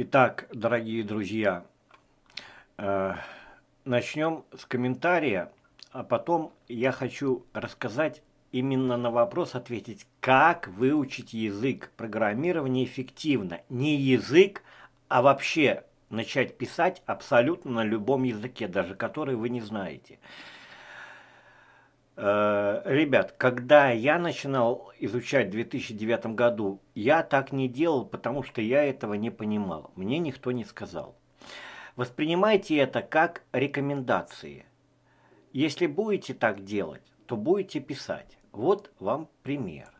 Итак, дорогие друзья, э, начнем с комментария, а потом я хочу рассказать именно на вопрос ответить, как выучить язык программирования эффективно. Не язык, а вообще начать писать абсолютно на любом языке, даже который вы не знаете. Э, ребят, когда я начинал изучать в 2009 году, я так не делал, потому что я этого не понимал. Мне никто не сказал. Воспринимайте это как рекомендации. Если будете так делать, то будете писать. Вот вам пример.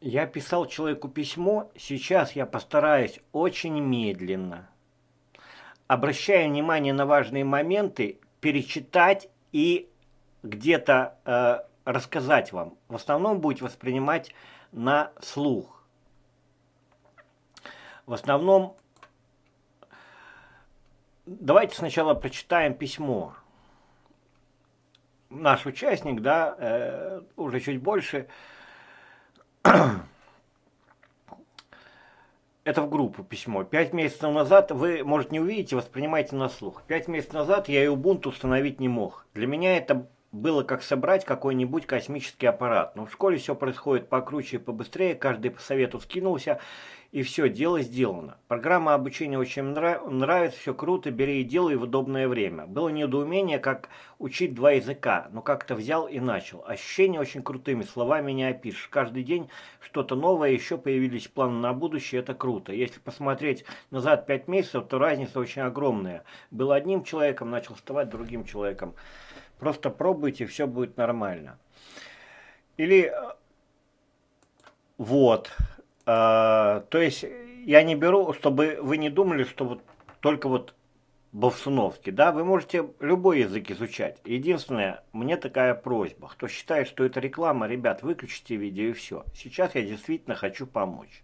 Я писал человеку письмо, сейчас я постараюсь очень медленно, обращая внимание на важные моменты, перечитать и где-то э, рассказать вам. В основном будет воспринимать на слух. В основном... Давайте сначала прочитаем письмо. Наш участник, да, э, уже чуть больше. Это в группу письмо. Пять месяцев назад, вы, может, не увидите, воспринимайте на слух. Пять месяцев назад я и Ubuntu установить не мог. Для меня это было как собрать какой-нибудь космический аппарат. Но в школе все происходит покруче и побыстрее, каждый по совету скинулся, и все, дело сделано. Программа обучения очень нрав... нравится, все круто, бери и делай в удобное время. Было недоумение, как учить два языка, но как-то взял и начал. Ощущения очень крутыми, словами не опишешь. Каждый день что-то новое, еще появились планы на будущее, это круто. Если посмотреть назад пять месяцев, то разница очень огромная. Был одним человеком, начал вставать другим человеком. Просто пробуйте, все будет нормально. Или э, вот, э, то есть я не беру, чтобы вы не думали, что вот только вот Бовсуновский, да, вы можете любой язык изучать. Единственное, мне такая просьба, кто считает, что это реклама, ребят, выключите видео и все. Сейчас я действительно хочу помочь.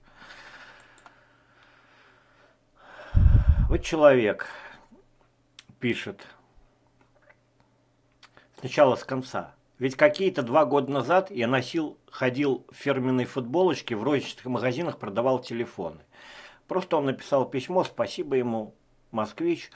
Вот человек пишет, сначала с конца. Ведь какие-то два года назад я носил, ходил в фирменной футболочке, в розничных магазинах продавал телефоны. Просто он написал письмо, спасибо ему, москвич.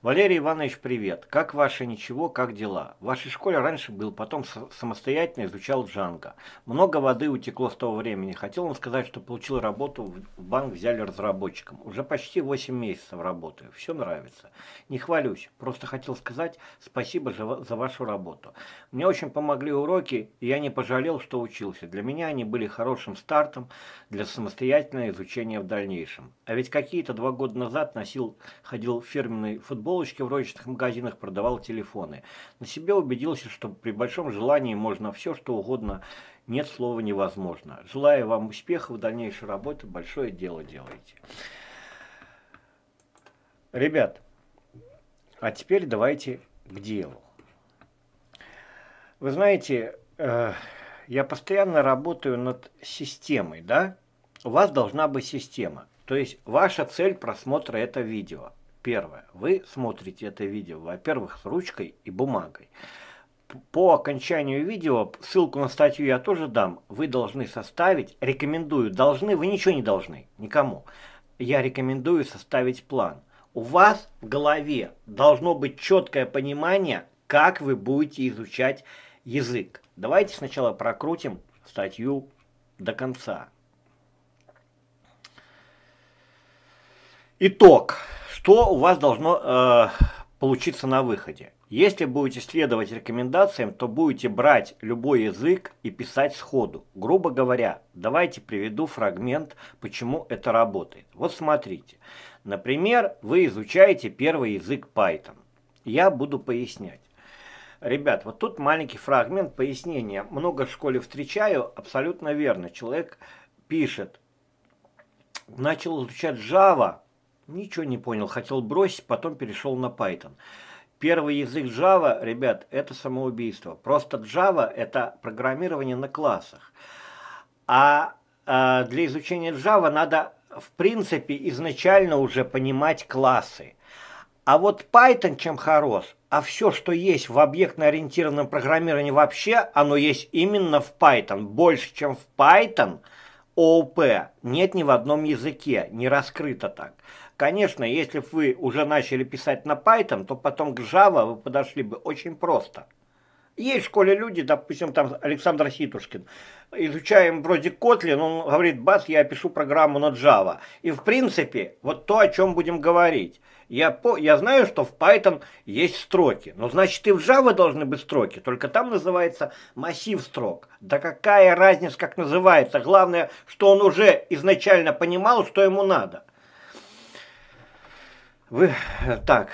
Валерий Иванович, привет. Как ваше ничего, как дела? В вашей школе раньше был, потом самостоятельно изучал Джанго. Много воды утекло с того времени. Хотел вам сказать, что получил работу, в банк взяли разработчиком. Уже почти 8 месяцев работаю. Все нравится. Не хвалюсь, просто хотел сказать спасибо за вашу работу. Мне очень помогли уроки, и я не пожалел, что учился. Для меня они были хорошим стартом для самостоятельного изучения в дальнейшем. А ведь какие-то два года назад носил, ходил в фирменный футбол футболочке в розничных магазинах, продавал телефоны. На себе убедился, что при большом желании можно все, что угодно, нет слова невозможно. Желаю вам успехов в дальнейшей работе, большое дело делаете. Ребят, а теперь давайте к делу. Вы знаете, э, я постоянно работаю над системой, да? У вас должна быть система. То есть ваша цель просмотра этого видео. Первое. Вы смотрите это видео, во-первых, с ручкой и бумагой. По окончанию видео, ссылку на статью я тоже дам, вы должны составить, рекомендую, должны, вы ничего не должны, никому. Я рекомендую составить план. У вас в голове должно быть четкое понимание, как вы будете изучать язык. Давайте сначала прокрутим статью до конца. Итог что у вас должно э, получиться на выходе. Если будете следовать рекомендациям, то будете брать любой язык и писать сходу. Грубо говоря, давайте приведу фрагмент, почему это работает. Вот смотрите. Например, вы изучаете первый язык Python. Я буду пояснять. Ребят, вот тут маленький фрагмент пояснения. Много в школе встречаю, абсолютно верно. Человек пишет, начал изучать Java, Ничего не понял, хотел бросить, потом перешел на Python. Первый язык Java, ребят, это самоубийство. Просто Java – это программирование на классах. А э, для изучения Java надо, в принципе, изначально уже понимать классы. А вот Python чем хорош? А все, что есть в объектно-ориентированном программировании вообще, оно есть именно в Python. Больше, чем в Python, ООП нет ни в одном языке, не раскрыто так. Конечно, если бы вы уже начали писать на Python, то потом к Java вы подошли бы очень просто. Есть в школе люди, допустим, там Александр Ситушкин, изучаем вроде Kotlin, он говорит, бас, я пишу программу на Java. И в принципе, вот то, о чем будем говорить. Я, по, я знаю, что в Python есть строки, но значит и в Java должны быть строки, только там называется массив строк. Да какая разница, как называется, главное, что он уже изначально понимал, что ему надо. Вы, э, так,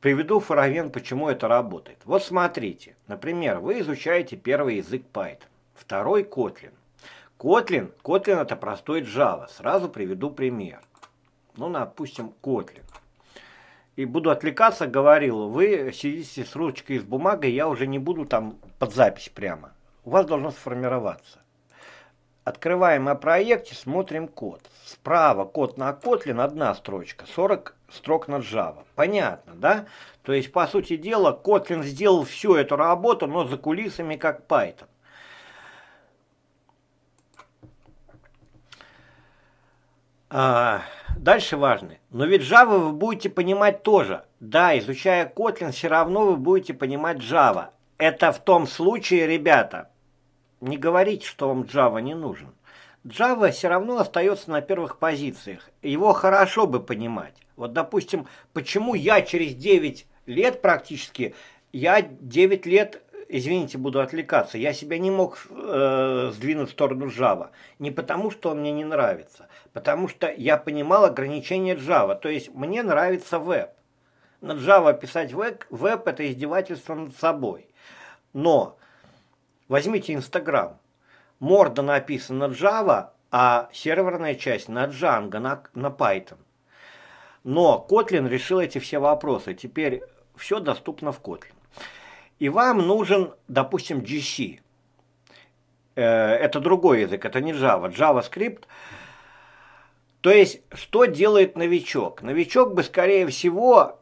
приведу фуравен, почему это работает. Вот смотрите, например, вы изучаете первый язык Python, второй Kotlin. Kotlin, Kotlin это простой Java, сразу приведу пример. Ну, допустим, Kotlin. И буду отвлекаться, говорил, вы сидите с ручкой и с бумагой, я уже не буду там под запись прямо. У вас должно сформироваться. Открываем о проекте, смотрим код. Справа код на Kotlin одна строчка, 40 строк на Java. Понятно, да? То есть, по сути дела, Kotlin сделал всю эту работу, но за кулисами как Python. А, дальше важный. Но ведь Java вы будете понимать тоже. Да, изучая Kotlin, все равно вы будете понимать Java. Это в том случае, ребята, не говорите, что вам Java не нужен. Java все равно остается на первых позициях. Его хорошо бы понимать. Вот, допустим, почему я через 9 лет практически, я 9 лет, извините, буду отвлекаться, я себя не мог э, сдвинуть в сторону Java. Не потому, что он мне не нравится, потому что я понимал ограничения Java. То есть мне нравится веб. На Java писать веб, веб это издевательство над собой. Но Возьмите Инстаграм. Морда написана Java, а серверная часть на Django, на, на Python. Но Kotlin решил эти все вопросы. Теперь все доступно в Kotlin. И вам нужен, допустим, GC. Э, это другой язык, это не Java. JavaScript. То есть, что делает новичок? Новичок бы, скорее всего,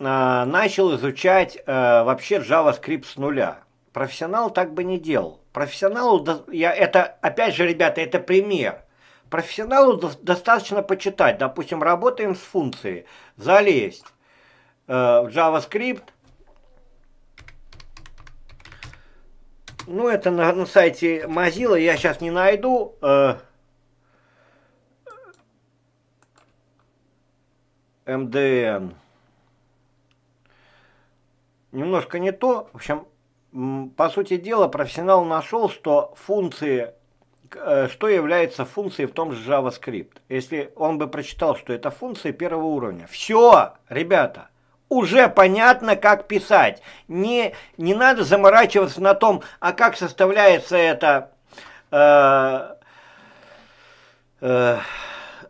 э, начал изучать э, вообще JavaScript с нуля. Профессионал так бы не делал. Профессионалу, я, это, опять же, ребята, это пример. Профессионалу достаточно почитать. Допустим, работаем с функцией. Залезть э, в JavaScript. Ну, это на, на сайте Mozilla, я сейчас не найду. Э, MDN. Немножко не то. В общем, по сути дела, профессионал нашел, что функции, э, что является функцией в том же JavaScript. Если он бы прочитал, что это функции первого уровня. Все, ребята, уже понятно, как писать. Не, не надо заморачиваться на том, а как составляется это... Э, э,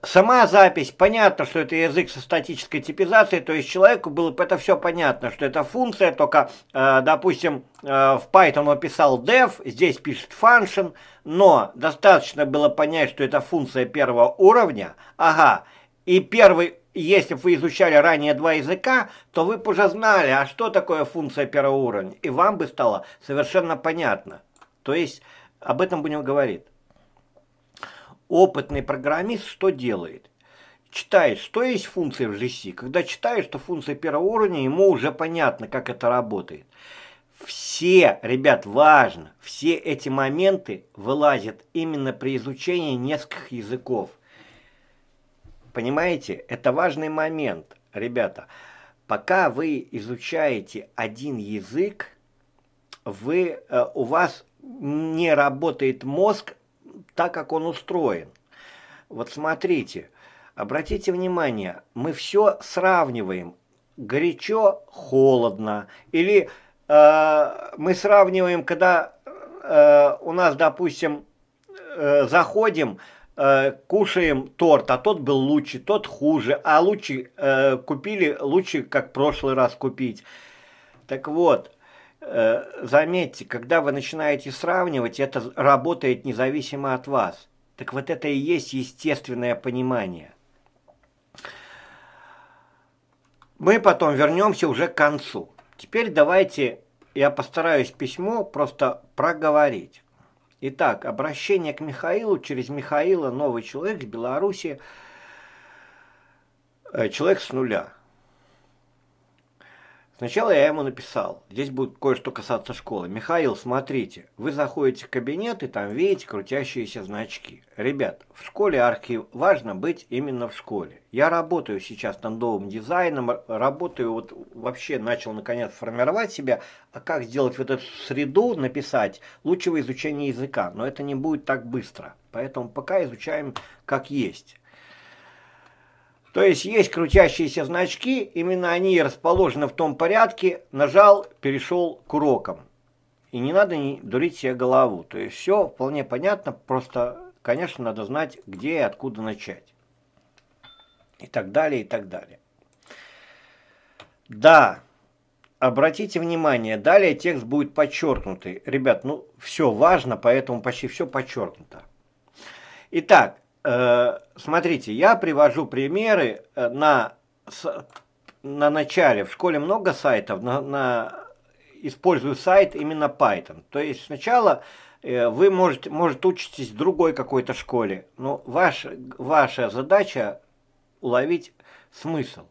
Сама запись, понятно, что это язык со статической типизацией, то есть человеку было бы это все понятно, что это функция, только, э, допустим, э, в Python он писал def, здесь пишет function, но достаточно было понять, что это функция первого уровня, ага, и первый если бы вы изучали ранее два языка, то вы бы уже знали, а что такое функция первого уровня, и вам бы стало совершенно понятно. То есть об этом будем говорить опытный программист что делает? Читает, что есть функция в GC. Когда читает, что функция первого уровня, ему уже понятно, как это работает. Все, ребят, важно, все эти моменты вылазят именно при изучении нескольких языков. Понимаете, это важный момент, ребята. Пока вы изучаете один язык, вы, э, у вас не работает мозг так как он устроен. Вот смотрите, обратите внимание, мы все сравниваем горячо, холодно, или э, мы сравниваем, когда э, у нас, допустим, э, заходим, э, кушаем торт, а тот был лучше, тот хуже, а лучше э, купили, лучше как в прошлый раз купить. Так вот, Э, заметьте, когда вы начинаете сравнивать, это работает независимо от вас. Так вот это и есть естественное понимание. Мы потом вернемся уже к концу. Теперь давайте я постараюсь письмо просто проговорить. Итак, обращение к Михаилу через Михаила «Новый человек» с Беларуси э, «Человек с нуля». Сначала я ему написал, здесь будет кое-что касаться школы. Михаил, смотрите, вы заходите в кабинет и там видите крутящиеся значки. Ребят, в школе архив, важно быть именно в школе. Я работаю сейчас тандовым дизайном, работаю, вот вообще начал наконец формировать себя, а как сделать в эту среду, написать, лучшего изучения языка, но это не будет так быстро. Поэтому пока изучаем как есть. То есть есть крутящиеся значки, именно они расположены в том порядке, нажал, перешел к урокам. И не надо не дурить себе голову. То есть все вполне понятно, просто, конечно, надо знать, где и откуда начать. И так далее, и так далее. Да, обратите внимание, далее текст будет подчеркнутый. Ребят, ну все важно, поэтому почти все подчеркнуто. Итак, Э, смотрите, я привожу примеры э, на, на начале. В школе много сайтов, на, на, использую сайт именно Python. То есть сначала э, вы, можете, может, учитесь в другой какой-то школе, но ваш, ваша задача уловить смысл.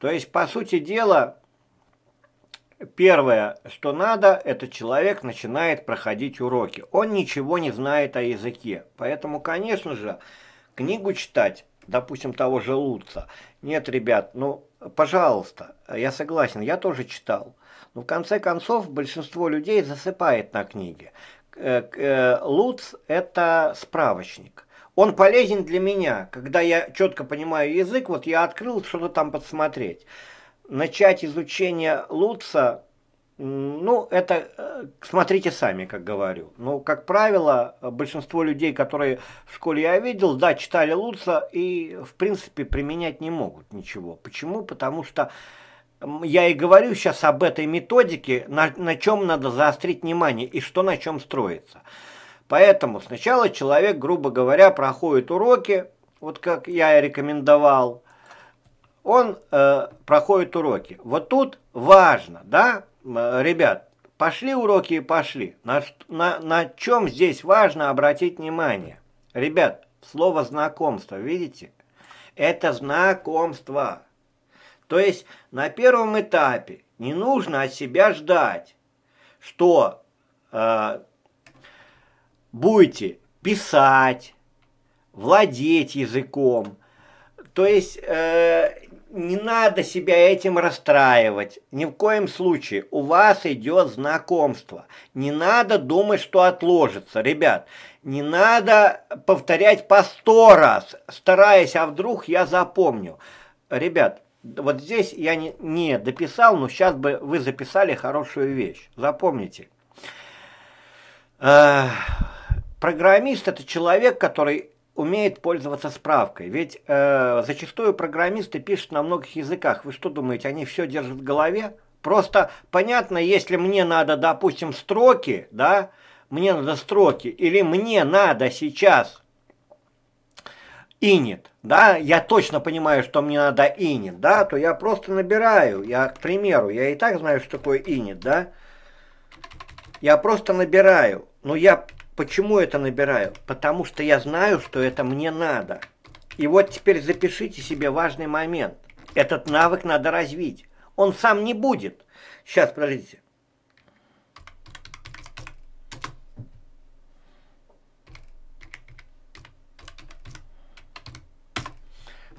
То есть, по сути дела, первое, что надо, это человек начинает проходить уроки. Он ничего не знает о языке. Поэтому, конечно же, книгу читать, допустим, того же Луца. Нет, ребят, ну, пожалуйста, я согласен, я тоже читал. Но в конце концов большинство людей засыпает на книге. Э, э, Луц – это справочник. Он полезен для меня, когда я четко понимаю язык, вот я открыл что-то там подсмотреть. Начать изучение Луца ну, это э, смотрите сами, как говорю. Ну, как правило, большинство людей, которые в школе я видел, да, читали Луца и, в принципе, применять не могут ничего. Почему? Потому что я и говорю сейчас об этой методике, на, на чем надо заострить внимание и что на чем строится. Поэтому сначала человек, грубо говоря, проходит уроки, вот как я и рекомендовал, он э, проходит уроки. Вот тут важно, да, Э, ребят, пошли уроки и пошли. На, на, на чем здесь важно обратить внимание? Ребят, слово знакомство, видите? Это знакомство. То есть на первом этапе не нужно от себя ждать, что э, будете писать, владеть языком. То есть э, не надо себя этим расстраивать. Ни в коем случае. У вас идет знакомство. Не надо думать, что отложится. Ребят, не надо повторять по сто раз, стараясь, а вдруг я запомню. Ребят, вот здесь я не, не дописал, но сейчас бы вы записали хорошую вещь. Запомните. Э, программист – это человек, который умеет пользоваться справкой. Ведь э, зачастую программисты пишут на многих языках. Вы что думаете, они все держат в голове? Просто понятно, если мне надо, допустим, строки, да, мне надо строки, или мне надо сейчас инит, да, я точно понимаю, что мне надо инит, да, то я просто набираю, я, к примеру, я и так знаю, что такое инит, да, я просто набираю, но я Почему это набираю? Потому что я знаю, что это мне надо. И вот теперь запишите себе важный момент. Этот навык надо развить. Он сам не будет. Сейчас, подождите.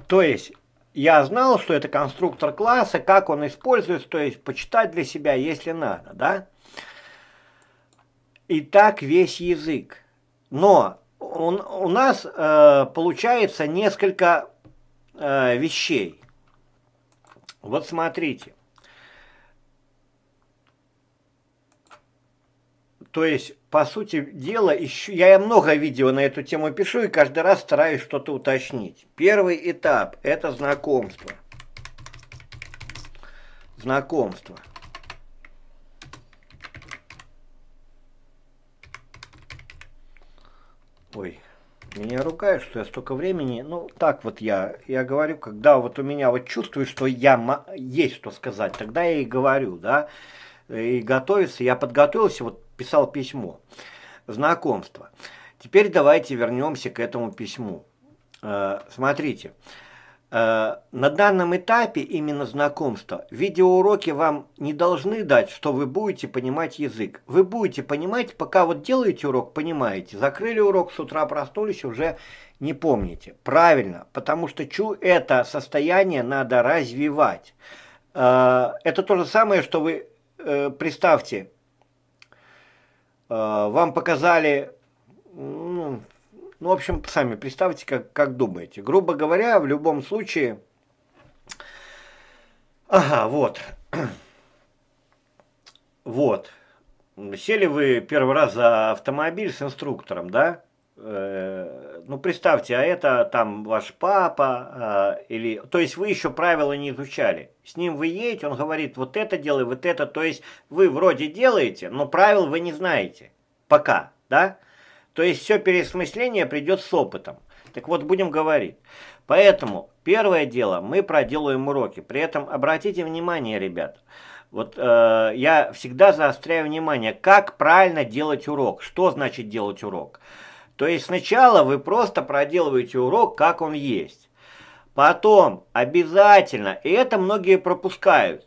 То есть, я знал, что это конструктор класса, как он используется, то есть, почитать для себя, если надо, да? и так весь язык. Но у, у нас э, получается несколько э, вещей. Вот смотрите. То есть, по сути дела, еще, я много видео на эту тему пишу и каждый раз стараюсь что-то уточнить. Первый этап – это знакомство. Знакомство. Ой, Меня ругают, что я столько времени, ну так вот я, я говорю, когда вот у меня вот чувствую, что я есть что сказать, тогда я и говорю, да, и готовиться, я подготовился, вот писал письмо, знакомство. Теперь давайте вернемся к этому письму. Э, смотрите. Смотрите. Э, на данном этапе именно знакомства видеоуроки вам не должны дать, что вы будете понимать язык. Вы будете понимать, пока вот делаете урок, понимаете. Закрыли урок, с утра проснулись, уже не помните. Правильно, потому что чу это состояние надо развивать. Э, это то же самое, что вы, э, представьте, вам показали ну, ну, в общем, сами представьте, как, как думаете. Грубо говоря, в любом случае... Ага, вот. вот. Сели вы первый раз за автомобиль с инструктором, да? Э, ну, представьте, а это там ваш папа, э, или... То есть вы еще правила не изучали. С ним вы едете, он говорит, вот это делай, вот это. То есть вы вроде делаете, но правил вы не знаете. Пока, да? То есть все переосмысление придет с опытом. Так вот, будем говорить. Поэтому первое дело, мы проделаем уроки. При этом обратите внимание, ребята. Вот э, я всегда заостряю внимание, как правильно делать урок. Что значит делать урок? То есть сначала вы просто проделываете урок, как он есть. Потом обязательно, и это многие пропускают,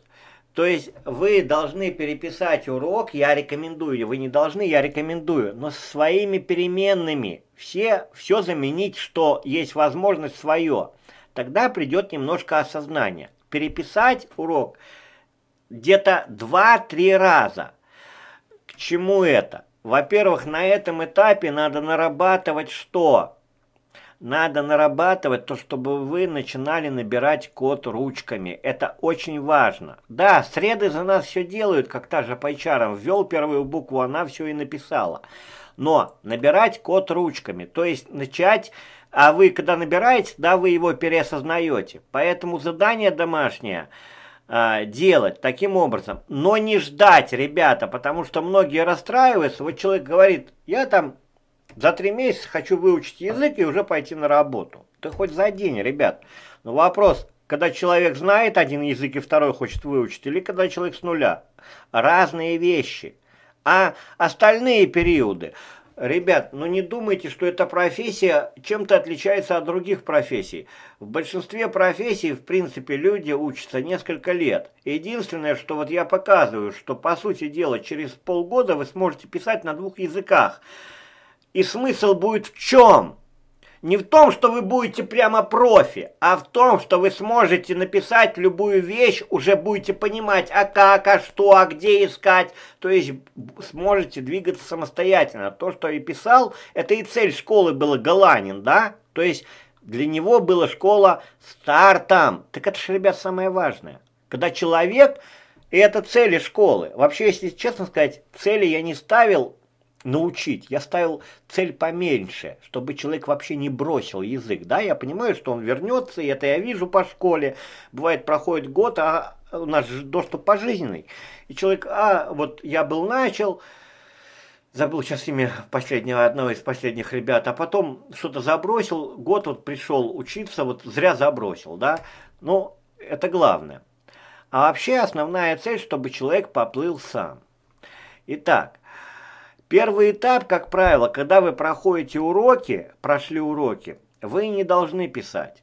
то есть вы должны переписать урок, я рекомендую, вы не должны, я рекомендую, но со своими переменными все, все заменить, что есть возможность свое. Тогда придет немножко осознание. Переписать урок где-то 2-3 раза. К чему это? Во-первых, на этом этапе надо нарабатывать что? Надо нарабатывать то, чтобы вы начинали набирать код ручками. Это очень важно. Да, среды за нас все делают, как та же Пайчаров ввел первую букву, она все и написала. Но набирать код ручками, то есть начать, а вы когда набираете, да, вы его переосознаете. Поэтому задание домашнее а, делать таким образом. Но не ждать, ребята, потому что многие расстраиваются. Вот человек говорит, я там за три месяца хочу выучить язык и уже пойти на работу. Ты хоть за день, ребят. Но вопрос, когда человек знает один язык и второй хочет выучить, или когда человек с нуля. Разные вещи. А остальные периоды... Ребят, ну не думайте, что эта профессия чем-то отличается от других профессий. В большинстве профессий, в принципе, люди учатся несколько лет. Единственное, что вот я показываю, что, по сути дела, через полгода вы сможете писать на двух языках – и смысл будет в чем? Не в том, что вы будете прямо профи, а в том, что вы сможете написать любую вещь, уже будете понимать, а как, а что, а где искать. То есть сможете двигаться самостоятельно. То, что я писал, это и цель школы была Галанин, да? То есть для него была школа стартом. Так это же, ребят, самое важное. Когда человек... И это цели школы. Вообще, если честно сказать, цели я не ставил научить. Я ставил цель поменьше, чтобы человек вообще не бросил язык. Да, я понимаю, что он вернется, и это я вижу по школе. Бывает, проходит год, а у нас же доступ пожизненный. И человек, а, вот я был начал, забыл сейчас имя последнего, одного из последних ребят, а потом что-то забросил, год вот пришел учиться, вот зря забросил, да. Но ну, это главное. А вообще основная цель, чтобы человек поплыл сам. Итак, Первый этап, как правило, когда вы проходите уроки, прошли уроки, вы не должны писать.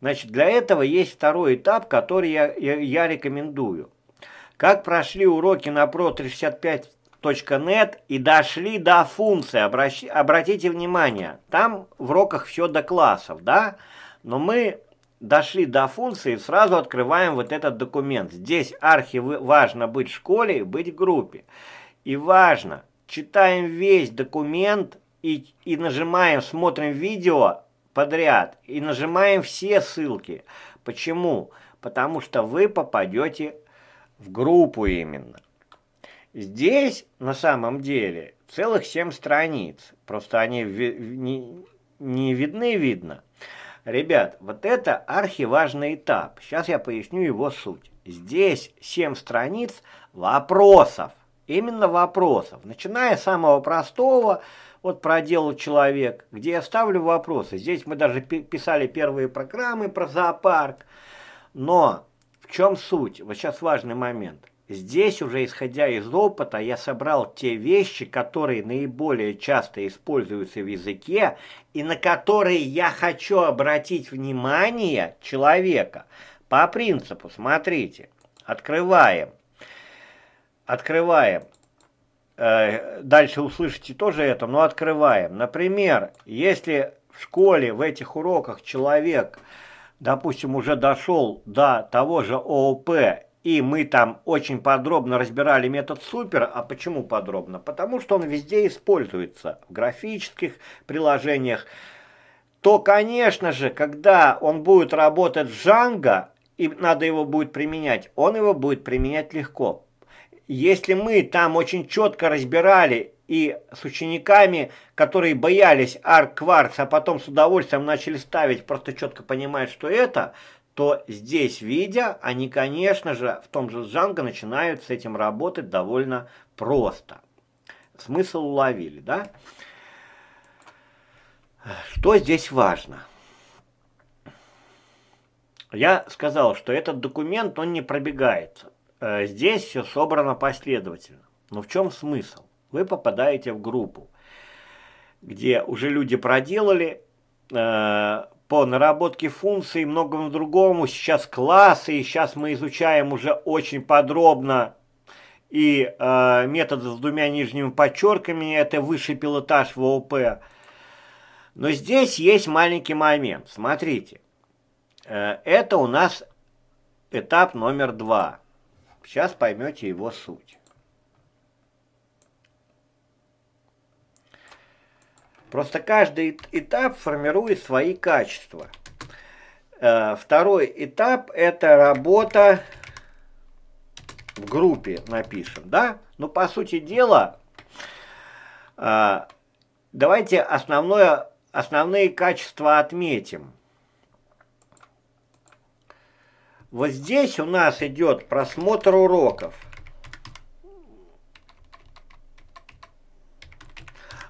Значит, для этого есть второй этап, который я, я, я рекомендую. Как прошли уроки на pro365.net и дошли до функции, обращ, обратите внимание, там в уроках все до классов, да? Но мы дошли до функции и сразу открываем вот этот документ. Здесь архи важно быть в школе и быть в группе. И важно – читаем весь документ и, и нажимаем, смотрим видео подряд и нажимаем все ссылки. Почему? Потому что вы попадете в группу именно. Здесь на самом деле целых 7 страниц. Просто они ви не, не видны, видно. Ребят, вот это архиважный этап. Сейчас я поясню его суть. Здесь 7 страниц вопросов именно вопросов, начиная с самого простого, вот проделал человек, где я ставлю вопросы. Здесь мы даже писали первые программы про зоопарк. Но в чем суть? Вот сейчас важный момент. Здесь уже, исходя из опыта, я собрал те вещи, которые наиболее часто используются в языке и на которые я хочу обратить внимание человека. По принципу, смотрите, открываем открываем. Э, дальше услышите тоже это, но открываем. Например, если в школе в этих уроках человек, допустим, уже дошел до того же ООП, и мы там очень подробно разбирали метод супер. А почему подробно? Потому что он везде используется, в графических приложениях. То, конечно же, когда он будет работать с Django, и надо его будет применять, он его будет применять легко. Если мы там очень четко разбирали и с учениками, которые боялись аркварца, а потом с удовольствием начали ставить, просто четко понимают, что это, то здесь, видя, они, конечно же, в том же Джанго начинают с этим работать довольно просто. Смысл уловили, да? Что здесь важно? Я сказал, что этот документ, он не пробегается. Э, здесь все собрано последовательно. Но в чем смысл? Вы попадаете в группу, где уже люди проделали э, по наработке функций и многому другому. Сейчас классы, и сейчас мы изучаем уже очень подробно и э, методы с двумя нижними подчерками, это высший пилотаж в ВОП. Но здесь есть маленький момент. Смотрите, э, это у нас этап номер два – Сейчас поймете его суть. Просто каждый этап формирует свои качества. Э, второй этап – это работа в группе, напишем, да? Но ну, по сути дела, э, давайте основное, основные качества отметим. Вот здесь у нас идет просмотр уроков.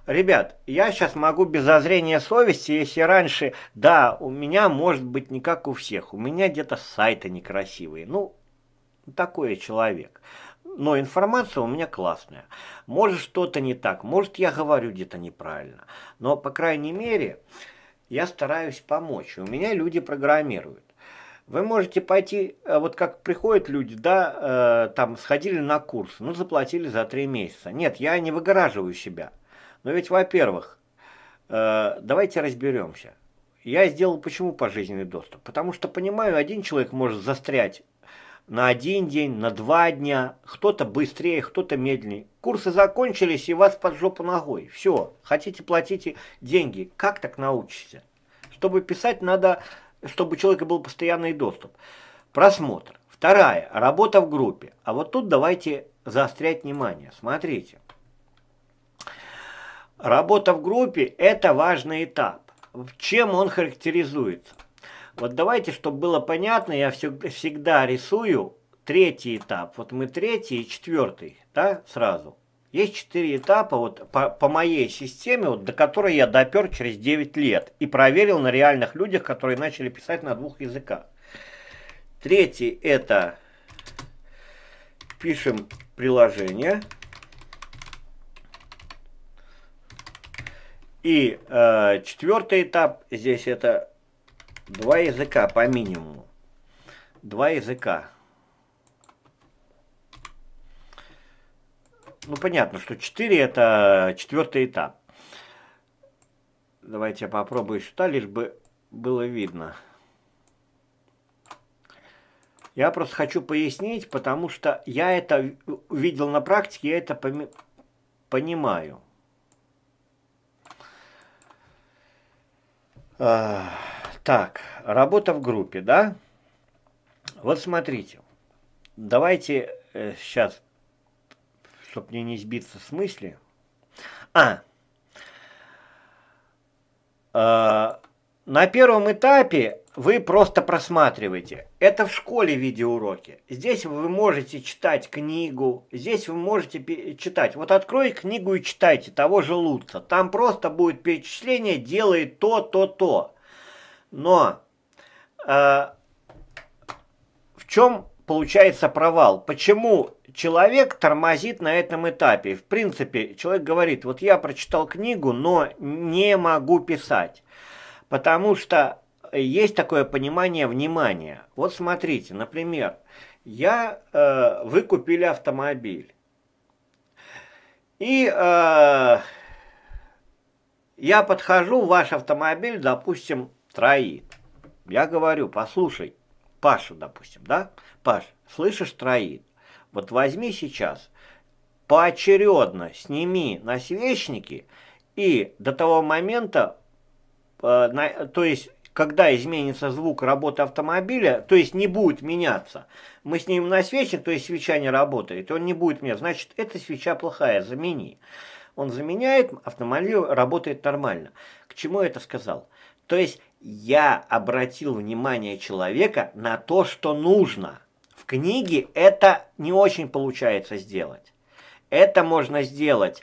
Ребят, я сейчас могу без зазрения совести, если раньше, да, у меня может быть не как у всех, у меня где-то сайты некрасивые, ну, такой я человек. Но информация у меня классная. Может что-то не так, может я говорю где-то неправильно, но, по крайней мере, я стараюсь помочь. У меня люди программируют. Вы можете пойти, э, вот как приходят люди, да, э, там сходили на курс, ну заплатили за три месяца. Нет, я не выгораживаю себя. Но ведь, во-первых, э, давайте разберемся. Я сделал почему пожизненный доступ? Потому что, понимаю, один человек может застрять на один день, на два дня, кто-то быстрее, кто-то медленнее. Курсы закончились, и вас под жопу ногой. Все, хотите, платите деньги. Как так научишься? Чтобы писать, надо чтобы у человека был постоянный доступ. Просмотр. Вторая. Работа в группе. А вот тут давайте заострять внимание. Смотрите. Работа в группе – это важный этап. Чем он характеризуется? Вот давайте, чтобы было понятно, я всегда рисую третий этап. Вот мы третий и четвертый, да, сразу – есть четыре этапа вот по, по моей системе, вот, до которой я допер через 9 лет и проверил на реальных людях, которые начали писать на двух языках. Третий это пишем приложение. И э, четвертый этап здесь это два языка по минимуму. Два языка. ну, понятно, что 4 это четвертый этап. Давайте я попробую сюда, лишь бы было видно. Я просто хочу пояснить, потому что я это увидел на практике, я это понимаю. А, так, работа в группе, да? Вот смотрите, давайте сейчас э, чтобы мне не сбиться с мысли. А, э, на первом этапе вы просто просматриваете. Это в школе видеоуроки. Здесь вы можете читать книгу, здесь вы можете читать. Вот открой книгу и читайте того же лучше. Там просто будет перечисление «делай то, то, то». Но э, в чем получается провал? Почему человек тормозит на этом этапе. В принципе, человек говорит, вот я прочитал книгу, но не могу писать, потому что есть такое понимание внимания. Вот смотрите, например, я, э, вы купили автомобиль, и э, я подхожу, ваш автомобиль, допустим, троит. Я говорю, послушай, Паша, допустим, да? Паш, слышишь, троит. Вот возьми сейчас, поочередно сними насвечники и до того момента, э, на, то есть когда изменится звук работы автомобиля, то есть не будет меняться. Мы снимем насвечник, то есть свеча не работает, он не будет меняться. Значит, эта свеча плохая, замени. Он заменяет, автомобиль работает нормально. К чему я это сказал? То есть я обратил внимание человека на то, что нужно – в книге это не очень получается сделать. Это можно сделать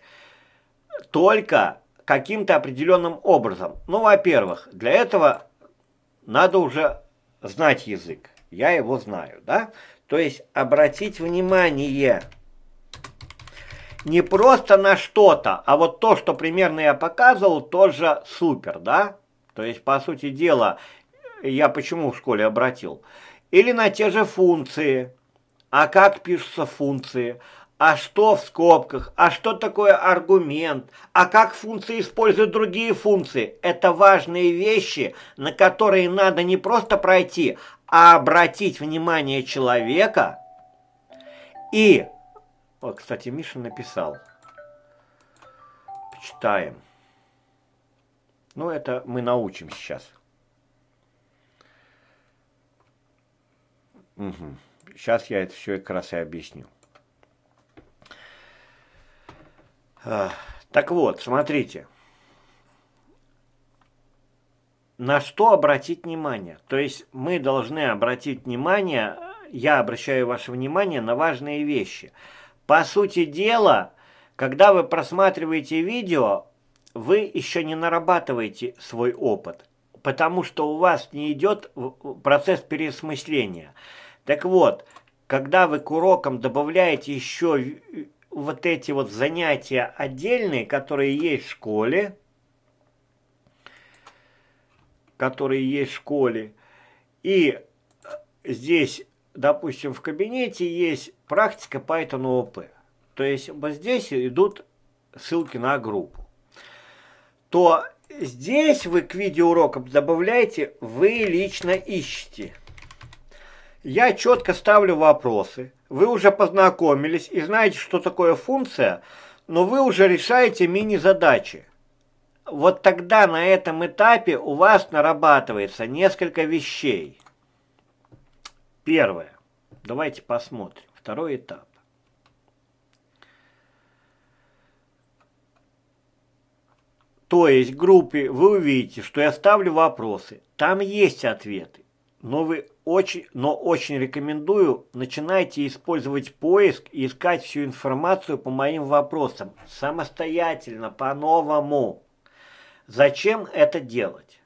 только каким-то определенным образом. Ну, во-первых, для этого надо уже знать язык. Я его знаю, да? То есть обратить внимание не просто на что-то, а вот то, что примерно я показывал, тоже супер, да? То есть, по сути дела, я почему в школе обратил? или на те же функции. А как пишутся функции? А что в скобках? А что такое аргумент? А как функции используют другие функции? Это важные вещи, на которые надо не просто пройти, а обратить внимание человека. И, вот, кстати, Миша написал, почитаем. Ну, это мы научим сейчас. Угу. Сейчас я это все как раз и объясню. А, так вот, смотрите. На что обратить внимание? То есть мы должны обратить внимание, я обращаю ваше внимание на важные вещи. По сути дела, когда вы просматриваете видео, вы еще не нарабатываете свой опыт, потому что у вас не идет процесс переосмысления – так вот, когда вы к урокам добавляете еще вот эти вот занятия отдельные, которые есть в школе, которые есть в школе, и э, здесь, допустим, в кабинете есть практика Python OOP. То есть вот здесь идут ссылки на группу. То здесь вы к видеоурокам добавляете «Вы лично ищете». Я четко ставлю вопросы, вы уже познакомились и знаете, что такое функция, но вы уже решаете мини-задачи. Вот тогда на этом этапе у вас нарабатывается несколько вещей. Первое. Давайте посмотрим. Второй этап. То есть в группе вы увидите, что я ставлю вопросы. Там есть ответы но, вы очень, но очень рекомендую, начинайте использовать поиск и искать всю информацию по моим вопросам самостоятельно, по-новому. Зачем это делать?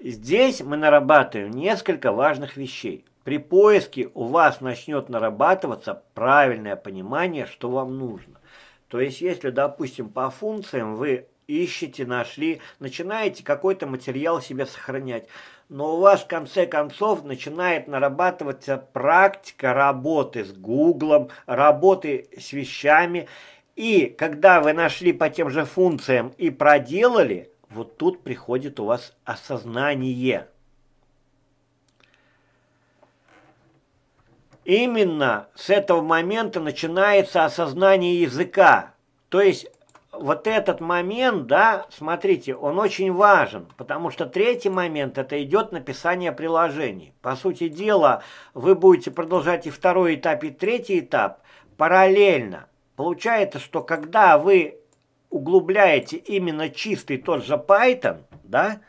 Здесь мы нарабатываем несколько важных вещей. При поиске у вас начнет нарабатываться правильное понимание, что вам нужно. То есть, если, допустим, по функциям вы ищете, нашли, начинаете какой-то материал себе сохранять – но у вас в конце концов начинает нарабатываться практика работы с Гуглом, работы с вещами. И когда вы нашли по тем же функциям и проделали, вот тут приходит у вас осознание. Именно с этого момента начинается осознание языка. То есть вот этот момент, да, смотрите, он очень важен, потому что третий момент – это идет написание приложений. По сути дела, вы будете продолжать и второй этап, и третий этап параллельно. Получается, что когда вы углубляете именно чистый тот же Python, да,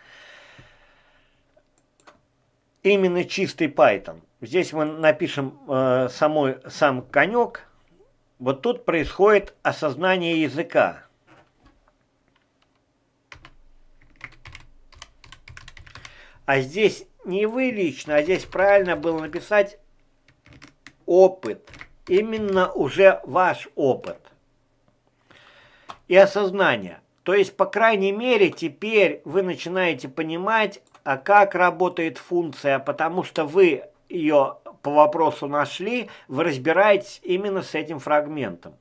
именно чистый Python, здесь мы напишем э, самой, сам конек, вот тут происходит осознание языка. А здесь не вы лично, а здесь правильно было написать опыт. Именно уже ваш опыт. И осознание. То есть, по крайней мере, теперь вы начинаете понимать, а как работает функция, потому что вы ее по вопросу нашли, вы разбираетесь именно с этим фрагментом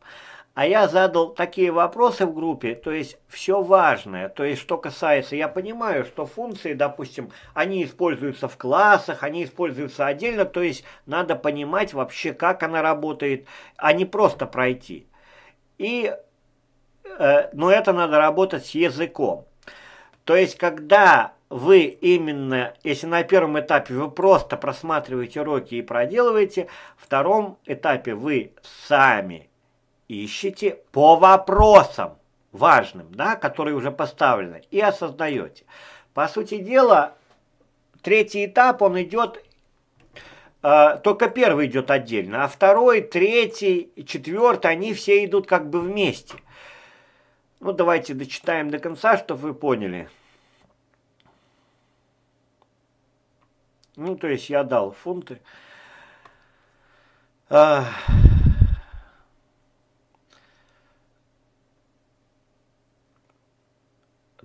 а я задал такие вопросы в группе, то есть все важное, то есть что касается, я понимаю, что функции, допустим, они используются в классах, они используются отдельно, то есть надо понимать вообще, как она работает, а не просто пройти. И, э, но это надо работать с языком. То есть когда вы именно, если на первом этапе вы просто просматриваете уроки и проделываете, втором этапе вы сами ищете по вопросам важным, да, которые уже поставлены, и осознаете. По сути дела, третий этап, он идет, э, только первый идет отдельно, а второй, третий, четвертый, они все идут как бы вместе. Ну, давайте дочитаем до конца, чтобы вы поняли. Ну, то есть я дал фунты. Ах.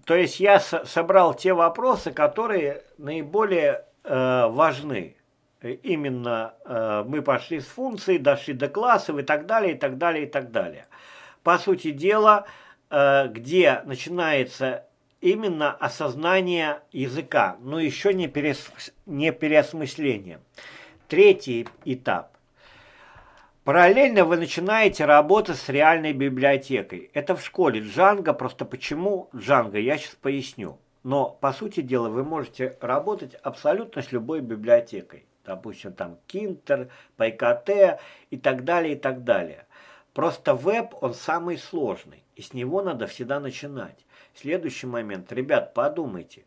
То есть я собрал те вопросы, которые наиболее э, важны. Э, именно э, мы пошли с функции, дошли до классов и так далее, и так далее, и так далее. По сути дела, э, где начинается именно осознание языка, но еще не, перес, не переосмысление. Третий этап Параллельно вы начинаете работу с реальной библиотекой. Это в школе Джанго, просто почему Джанго, я сейчас поясню. Но, по сути дела, вы можете работать абсолютно с любой библиотекой. Допустим, там Кинтер, ПКТ и так далее, и так далее. Просто веб, он самый сложный, и с него надо всегда начинать. Следующий момент. Ребят, подумайте.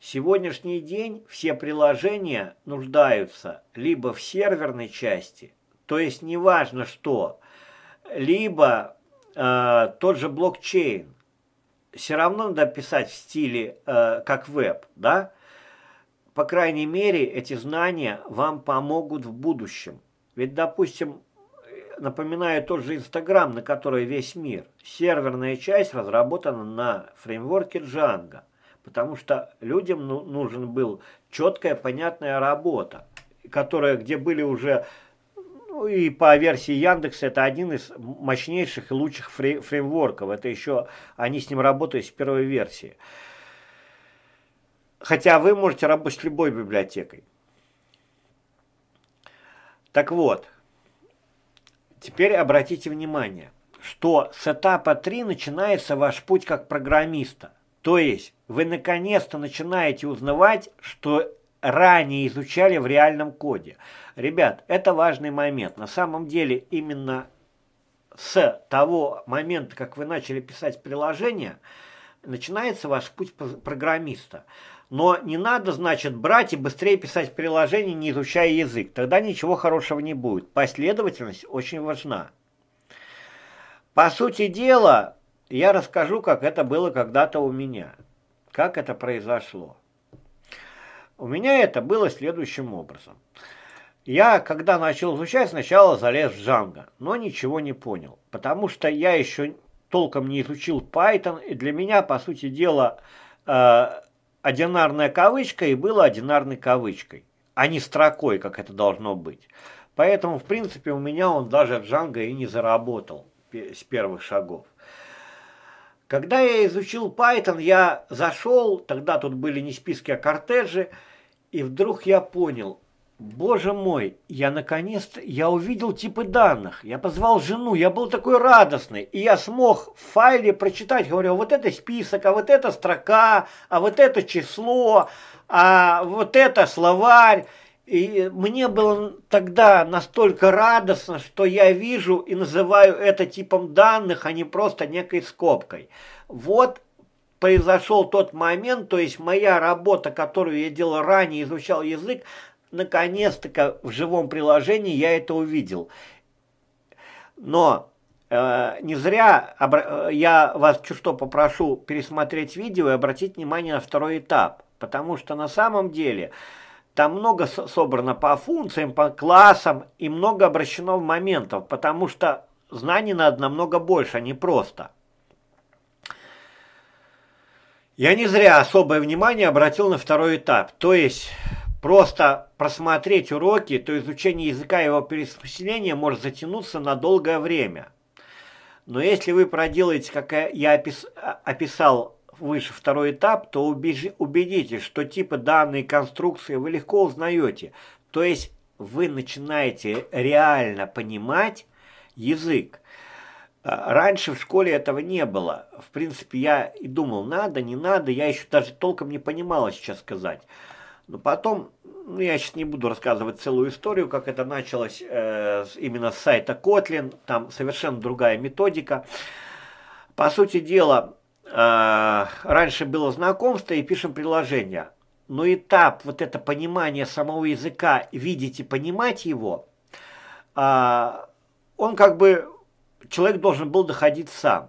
Сегодняшний день все приложения нуждаются либо в серверной части – то есть неважно что, либо э, тот же блокчейн, все равно надо писать в стиле э, как веб, да? По крайней мере, эти знания вам помогут в будущем. Ведь, допустим, напоминаю тот же Инстаграм, на который весь мир. Серверная часть разработана на фреймворке Django, потому что людям ну, нужен был четкая, понятная работа, которая, где были уже ну и по версии Яндекса это один из мощнейших и лучших фреймворков. Это еще они с ним работают с первой версии. Хотя вы можете работать с любой библиотекой. Так вот, теперь обратите внимание, что с этапа 3 начинается ваш путь как программиста. То есть вы наконец-то начинаете узнавать, что ранее изучали в реальном коде – Ребят, это важный момент. На самом деле именно с того момента, как вы начали писать приложение, начинается ваш путь программиста. Но не надо, значит, брать и быстрее писать приложение, не изучая язык. Тогда ничего хорошего не будет. Последовательность очень важна. По сути дела, я расскажу, как это было когда-то у меня. Как это произошло. У меня это было следующим образом. Я, когда начал изучать, сначала залез в Django, но ничего не понял, потому что я еще толком не изучил Python, и для меня, по сути дела, э, одинарная кавычка и было одинарной кавычкой, а не строкой, как это должно быть. Поэтому, в принципе, у меня он даже в Django и не заработал с первых шагов. Когда я изучил Python, я зашел, тогда тут были не списки, а кортежи, и вдруг я понял – Боже мой, я наконец-то, я увидел типы данных, я позвал жену, я был такой радостный, и я смог в файле прочитать, говорю, вот это список, а вот это строка, а вот это число, а вот это словарь. И мне было тогда настолько радостно, что я вижу и называю это типом данных, а не просто некой скобкой. Вот произошел тот момент, то есть моя работа, которую я делал ранее, изучал язык, наконец-то в живом приложении я это увидел. Но э, не зря я вас что попрошу пересмотреть видео и обратить внимание на второй этап. Потому что на самом деле там много собрано по функциям, по классам и много обращено в моментов, потому что знаний надо намного больше, а не просто. Я не зря особое внимание обратил на второй этап, то есть Просто просмотреть уроки, то изучение языка и его переосмысление может затянуться на долгое время. Но если вы проделаете, как я опис, а, описал выше второй этап, то убедитесь, что типы данной конструкции вы легко узнаете. То есть вы начинаете реально понимать язык. А, раньше в школе этого не было. В принципе, я и думал, надо, не надо. Я еще даже толком не понимал, сейчас сказать. Но потом, ну, я сейчас не буду рассказывать целую историю, как это началось э, именно с сайта Kotlin, там совершенно другая методика. По сути дела, э, раньше было знакомство и пишем приложение. Но этап, вот это понимание самого языка, видеть и понимать его, э, он как бы, человек должен был доходить сам.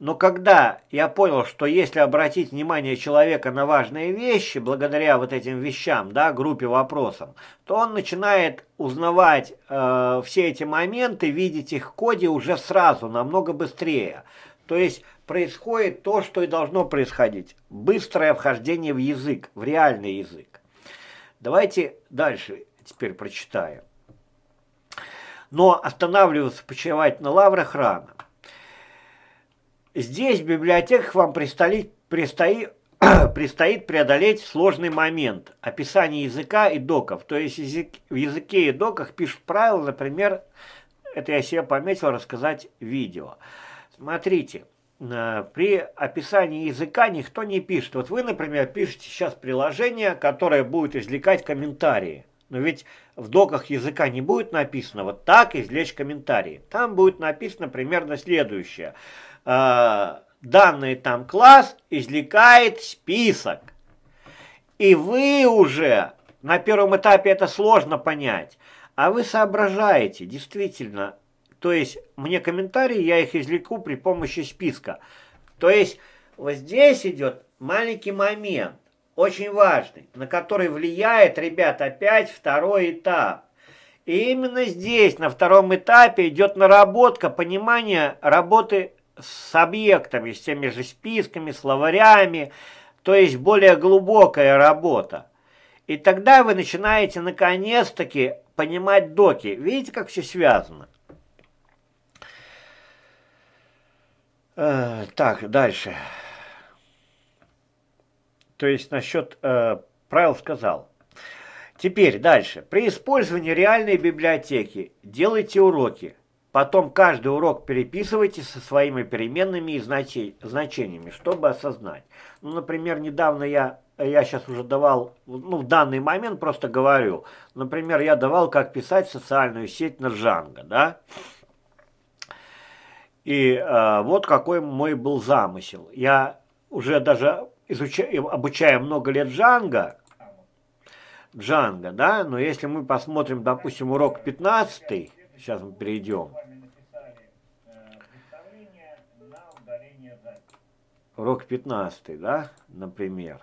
Но когда я понял, что если обратить внимание человека на важные вещи, благодаря вот этим вещам, да, группе вопросов, то он начинает узнавать э, все эти моменты, видеть их в коде уже сразу, намного быстрее. То есть происходит то, что и должно происходить. Быстрое вхождение в язык, в реальный язык. Давайте дальше теперь прочитаем. Но останавливаться, почивать на лаврах рано. Здесь в библиотеках вам предстоит, предстоит, предстоит преодолеть сложный момент – описания языка и доков. То есть язык, в языке и доках пишут правила, например, это я себе пометил рассказать видео. Смотрите, э, при описании языка никто не пишет. Вот вы, например, пишете сейчас приложение, которое будет извлекать комментарии. Но ведь в доках языка не будет написано вот так извлечь комментарии. Там будет написано примерно следующее – Э, данный там класс извлекает список. И вы уже, на первом этапе это сложно понять, а вы соображаете, действительно. То есть мне комментарии, я их извлеку при помощи списка. То есть вот здесь идет маленький момент, очень важный, на который влияет, ребят, опять второй этап. И именно здесь, на втором этапе, идет наработка понимания работы с объектами, с теми же списками, словарями, то есть более глубокая работа. И тогда вы начинаете наконец-таки понимать доки. Видите, как все связано? Э, так, дальше. То есть насчет э, правил сказал. Теперь дальше. При использовании реальной библиотеки делайте уроки. Потом каждый урок переписывайте со своими переменными и значениями, чтобы осознать. Ну, например, недавно я, я сейчас уже давал, ну, в данный момент просто говорю. Например, я давал, как писать социальную сеть на Django, да? И э, вот какой мой был замысел. Я уже даже изучаю, обучаю много лет Django, Django, да, но если мы посмотрим, допустим, урок 15 Сейчас мы перейдем. Урок 15, да, например.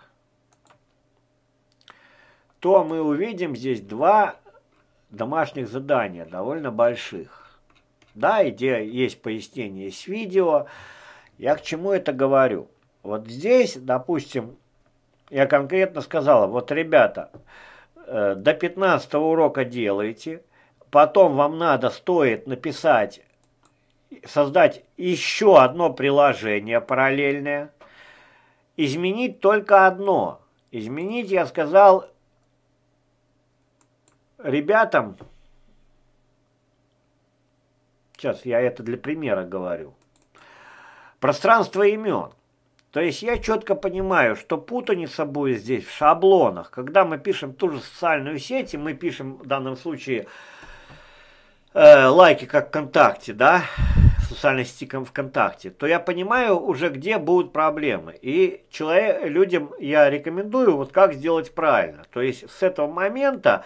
То мы увидим здесь два домашних задания, довольно больших. Да, идея есть пояснение с видео. Я к чему это говорю? Вот здесь, допустим, я конкретно сказала, вот, ребята, э, до 15 урока делайте, потом вам надо стоит написать, создать еще одно приложение параллельное, изменить только одно. Изменить, я сказал, ребятам, сейчас я это для примера говорю, пространство имен. То есть я четко понимаю, что путаница будет здесь в шаблонах. Когда мы пишем ту же социальную сеть, и мы пишем в данном случае Э, лайки, как ВКонтакте, да, в социальной сети ВКонтакте, то я понимаю уже, где будут проблемы. И человек, людям я рекомендую, вот как сделать правильно. То есть с этого момента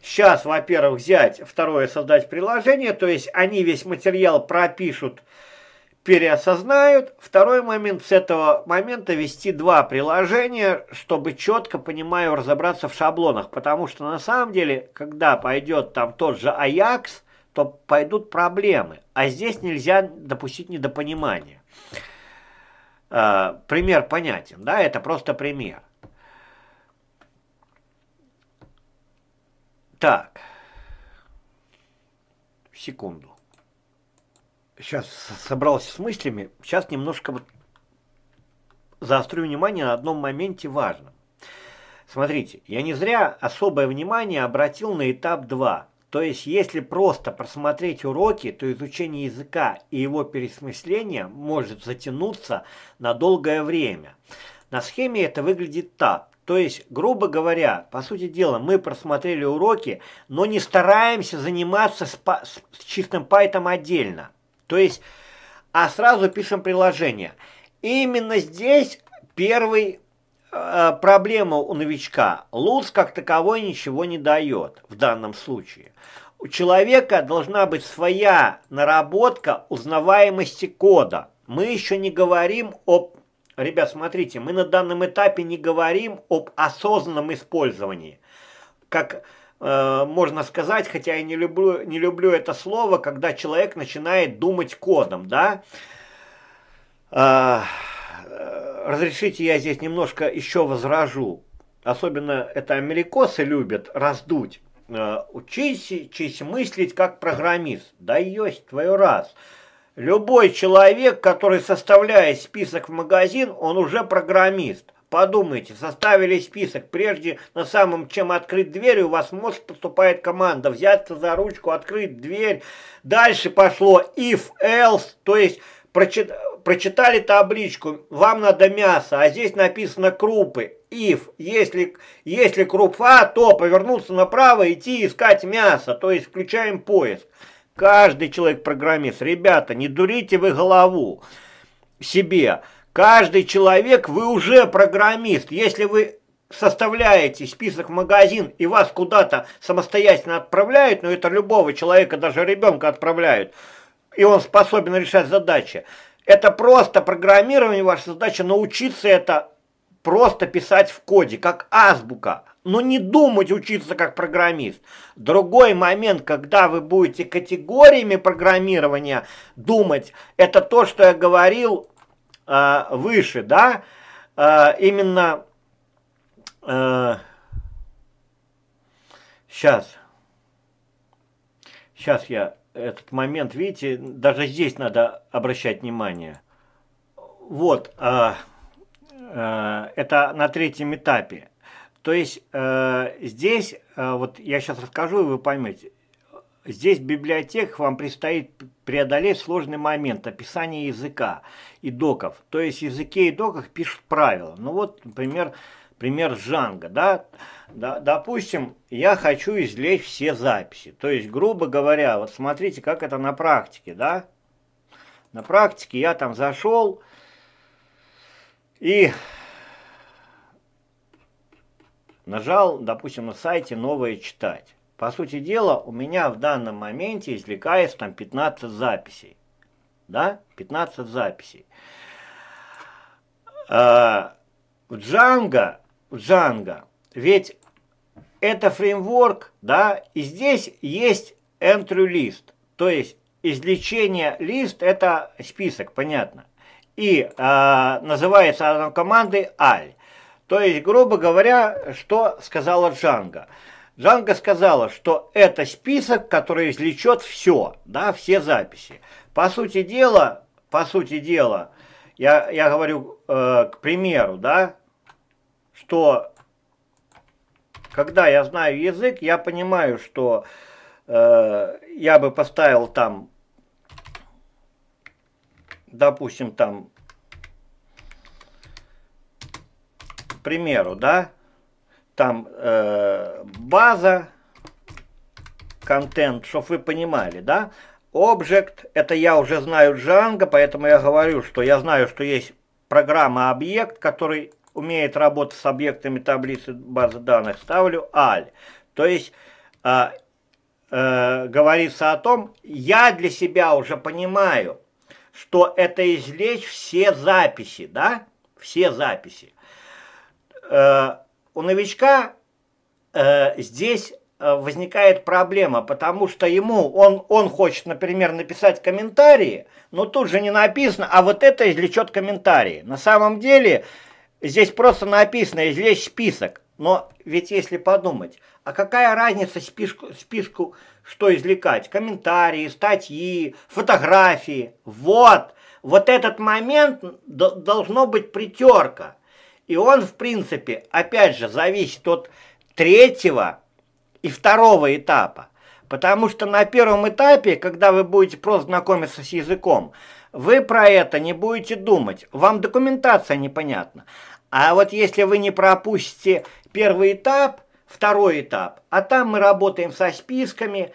сейчас, во-первых, взять, второе, создать приложение, то есть они весь материал пропишут, переосознают. Второй момент, с этого момента вести два приложения, чтобы четко, понимаю, разобраться в шаблонах, потому что на самом деле, когда пойдет там тот же Аякс, то пойдут проблемы. А здесь нельзя допустить недопонимания. Э, пример понятен, да, это просто пример. Так, секунду. Сейчас собрался с мыслями, сейчас немножко вот заострю внимание на одном моменте важном. Смотрите, я не зря особое внимание обратил на этап 2. То есть, если просто просмотреть уроки, то изучение языка и его пересмысление может затянуться на долгое время. На схеме это выглядит так. То есть, грубо говоря, по сути дела, мы просмотрели уроки, но не стараемся заниматься с, с, с чистым пайтом отдельно. То есть, а сразу пишем приложение. Именно здесь первый Э, проблема у новичка. Луц как таковой ничего не дает в данном случае. У человека должна быть своя наработка узнаваемости кода. Мы еще не говорим об... Ребят, смотрите, мы на данном этапе не говорим об осознанном использовании. Как э, можно сказать, хотя я не люблю, не люблю это слово, когда человек начинает думать кодом, да? Э, разрешите я здесь немножко еще возражу. Особенно это америкосы любят раздуть. Э, учись, учись мыслить как программист. Да есть твою раз. Любой человек, который составляет список в магазин, он уже программист. Подумайте, составили список. Прежде на самом, чем открыть дверь, у вас в мозг поступает команда взяться за ручку, открыть дверь. Дальше пошло if, else, то есть прочитать прочитали табличку, вам надо мясо, а здесь написано крупы. If, если, если крупа, то повернуться направо, идти искать мясо, то есть включаем поиск. Каждый человек-программист, ребята, не дурите вы голову себе. Каждый человек, вы уже программист. Если вы составляете список магазин и вас куда-то самостоятельно отправляют, но ну это любого человека, даже ребенка отправляют, и он способен решать задачи, это просто программирование, ваша задача научиться это просто писать в коде, как азбука. Но не думать учиться как программист. Другой момент, когда вы будете категориями программирования думать, это то, что я говорил э, выше, да, э, именно... Э, сейчас. Сейчас я этот момент, видите, даже здесь надо обращать внимание. Вот, э, э, это на третьем этапе. То есть э, здесь, э, вот я сейчас расскажу, и вы поймете. Здесь библиотек вам предстоит преодолеть сложный момент описания языка и доков. То есть в языке и доках пишут правила. Ну вот, например, э, пример Жанга, да, да, допустим, я хочу извлечь все записи. То есть, грубо говоря, вот смотрите, как это на практике, да. На практике я там зашел и нажал, допустим, на сайте «Новое читать». По сути дела, у меня в данном моменте извлекается там 15 записей. Да? 15 записей. А, в Django Django. Ведь это фреймворк, да, и здесь есть entry list, то есть извлечение лист это список, понятно. И э, называется она командой al. То есть, грубо говоря, что сказала Джанга. Джанга сказала, что это список, который извлечет все, да, все записи. По сути дела, по сути дела, я, я говорю э, к примеру, да, что когда я знаю язык, я понимаю, что э, я бы поставил там, допустим, там, к примеру, да, там э, база, контент, чтобы вы понимали, да, Object, это я уже знаю Django, поэтому я говорю, что я знаю, что есть программа объект, который умеет работать с объектами таблицы базы данных, ставлю аль. То есть э, э, говорится о том, я для себя уже понимаю, что это извлечь все записи, да, все записи. Э, у новичка э, здесь э, возникает проблема, потому что ему, он, он хочет, например, написать комментарии, но тут же не написано, а вот это извлечет комментарии. На самом деле, Здесь просто написано «извлечь список». Но ведь если подумать, а какая разница списку, списку что извлекать? Комментарии, статьи, фотографии. Вот, вот этот момент должно быть притерка. И он, в принципе, опять же, зависит от третьего и второго этапа. Потому что на первом этапе, когда вы будете просто знакомиться с языком, вы про это не будете думать, вам документация непонятна. А вот если вы не пропустите первый этап, второй этап, а там мы работаем со списками,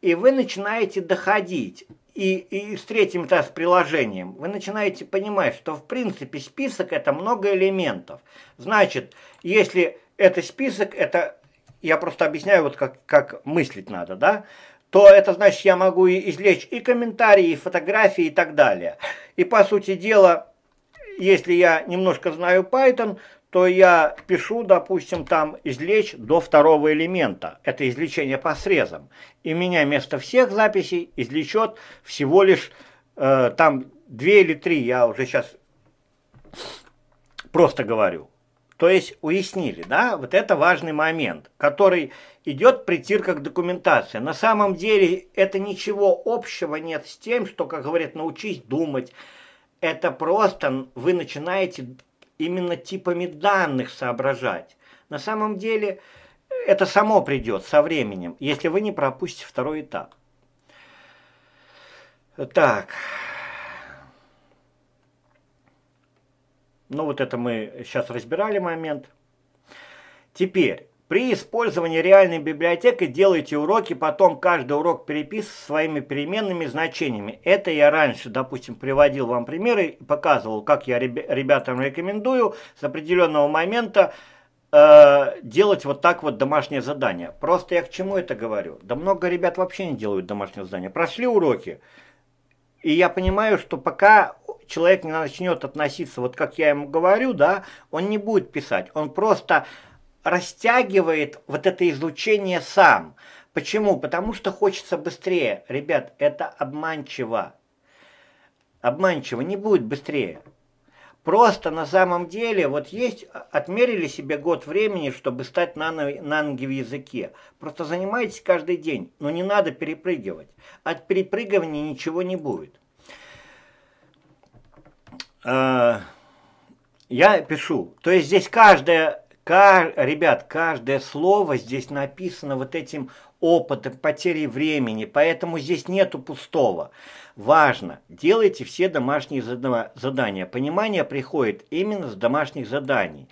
и вы начинаете доходить. И, и с третьим этап с приложением вы начинаете понимать, что в принципе список это много элементов. Значит, если это список, это я просто объясняю, вот как, как мыслить надо, да, то это значит, я могу и извлечь и комментарии, и фотографии, и так далее. И по сути дела, если я немножко знаю Python, то я пишу, допустим, там извлечь до второго элемента. Это извлечение по срезам. И меня вместо всех записей извлечет всего лишь э, там две или три, я уже сейчас просто говорю. То есть уяснили, да, вот это важный момент, который идет притирка к документации. На самом деле это ничего общего нет с тем, что, как говорят, научись думать. Это просто вы начинаете именно типами данных соображать. На самом деле это само придет со временем, если вы не пропустите второй этап. Так. Ну вот это мы сейчас разбирали момент. Теперь, при использовании реальной библиотеки делайте уроки, потом каждый урок переписывайте своими переменными значениями. Это я раньше, допустим, приводил вам примеры, показывал, как я ребятам рекомендую с определенного момента э, делать вот так вот домашнее задание. Просто я к чему это говорю? Да много ребят вообще не делают домашнее задание. Прошли уроки, и я понимаю, что пока человек не начнет относиться, вот как я ему говорю, да, он не будет писать, он просто растягивает вот это излучение сам. Почему? Потому что хочется быстрее. Ребят, это обманчиво. Обманчиво, не будет быстрее. Просто на самом деле, вот есть, а, отмерили себе год времени, чтобы стать на, на ноги в языке. Просто занимайтесь каждый день, но не надо перепрыгивать. От перепрыгивания ничего не будет. Э, я пишу. То есть здесь каждое, ребят, каждое слово здесь написано вот этим опытом, потерей времени, поэтому здесь нету пустого. Важно, делайте все домашние задания. Понимание приходит именно с домашних заданий.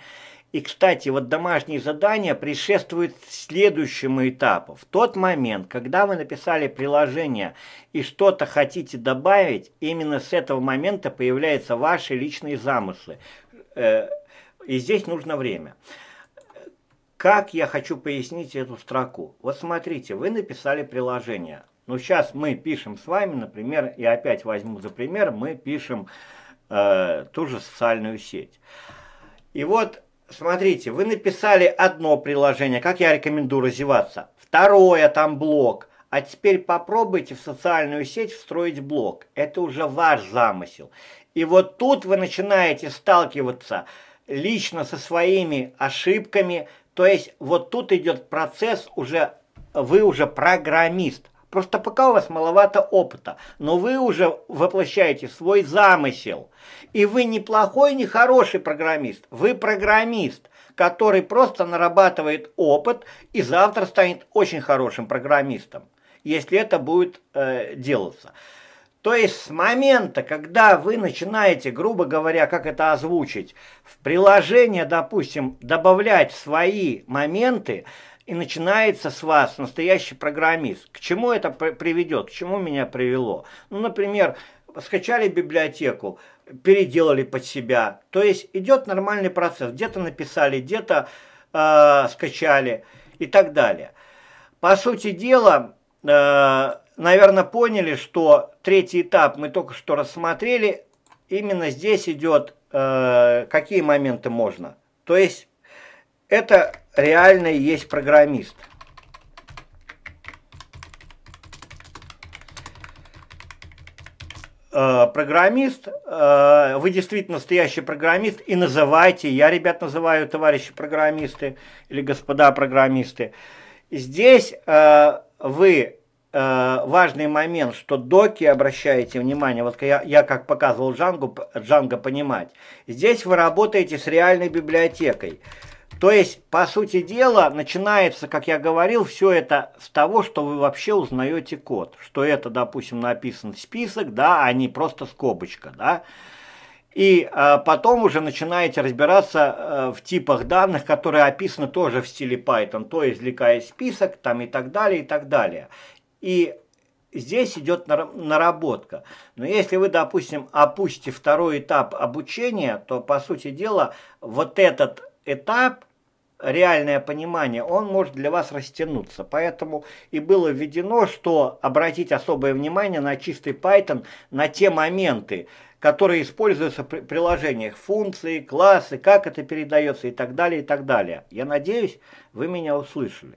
И, кстати, вот домашние задания предшествуют следующему этапу. В тот момент, когда вы написали приложение и что-то хотите добавить, именно с этого момента появляются ваши личные замыслы. Э, и здесь нужно время. Как я хочу пояснить эту строку? Вот смотрите, вы написали приложение. Ну, сейчас мы пишем с вами, например, и опять возьму за пример, мы пишем э, ту же социальную сеть. И вот смотрите, вы написали одно приложение, как я рекомендую развиваться. Второе, там блок. А теперь попробуйте в социальную сеть встроить блок. Это уже ваш замысел. И вот тут вы начинаете сталкиваться лично со своими ошибками. То есть вот тут идет процесс уже, вы уже программист, Просто пока у вас маловато опыта, но вы уже воплощаете свой замысел. И вы не плохой, не хороший программист, вы программист, который просто нарабатывает опыт и завтра станет очень хорошим программистом, если это будет э, делаться. То есть с момента, когда вы начинаете, грубо говоря, как это озвучить, в приложение, допустим, добавлять свои моменты, и начинается с вас настоящий программист. К чему это приведет? К чему меня привело? Ну, например, скачали библиотеку, переделали под себя. То есть идет нормальный процесс. Где-то написали, где-то э, скачали и так далее. По сути дела, э, наверное, поняли, что третий этап мы только что рассмотрели. Именно здесь идет, э, какие моменты можно. То есть это реально и есть программист. Э, программист, э, вы действительно настоящий программист, и называйте, я, ребят, называю товарищи программисты или господа программисты. Здесь э, вы важный момент, что доки обращаете внимание, вот я, я как показывал Джангу, Джанго понимать, здесь вы работаете с реальной библиотекой. То есть, по сути дела, начинается, как я говорил, все это с того, что вы вообще узнаете код. Что это, допустим, написан список, да, а не просто скобочка, да. И э, потом уже начинаете разбираться э, в типах данных, которые описаны тоже в стиле Python, то есть извлекая список там и так далее, и так далее. И здесь идет наработка. Но если вы, допустим, опустите второй этап обучения, то, по сути дела, вот этот этап, реальное понимание, он может для вас растянуться. Поэтому и было введено, что обратить особое внимание на чистый Python, на те моменты, которые используются в приложениях, функции, классы, как это передается и так далее, и так далее. Я надеюсь, вы меня услышали.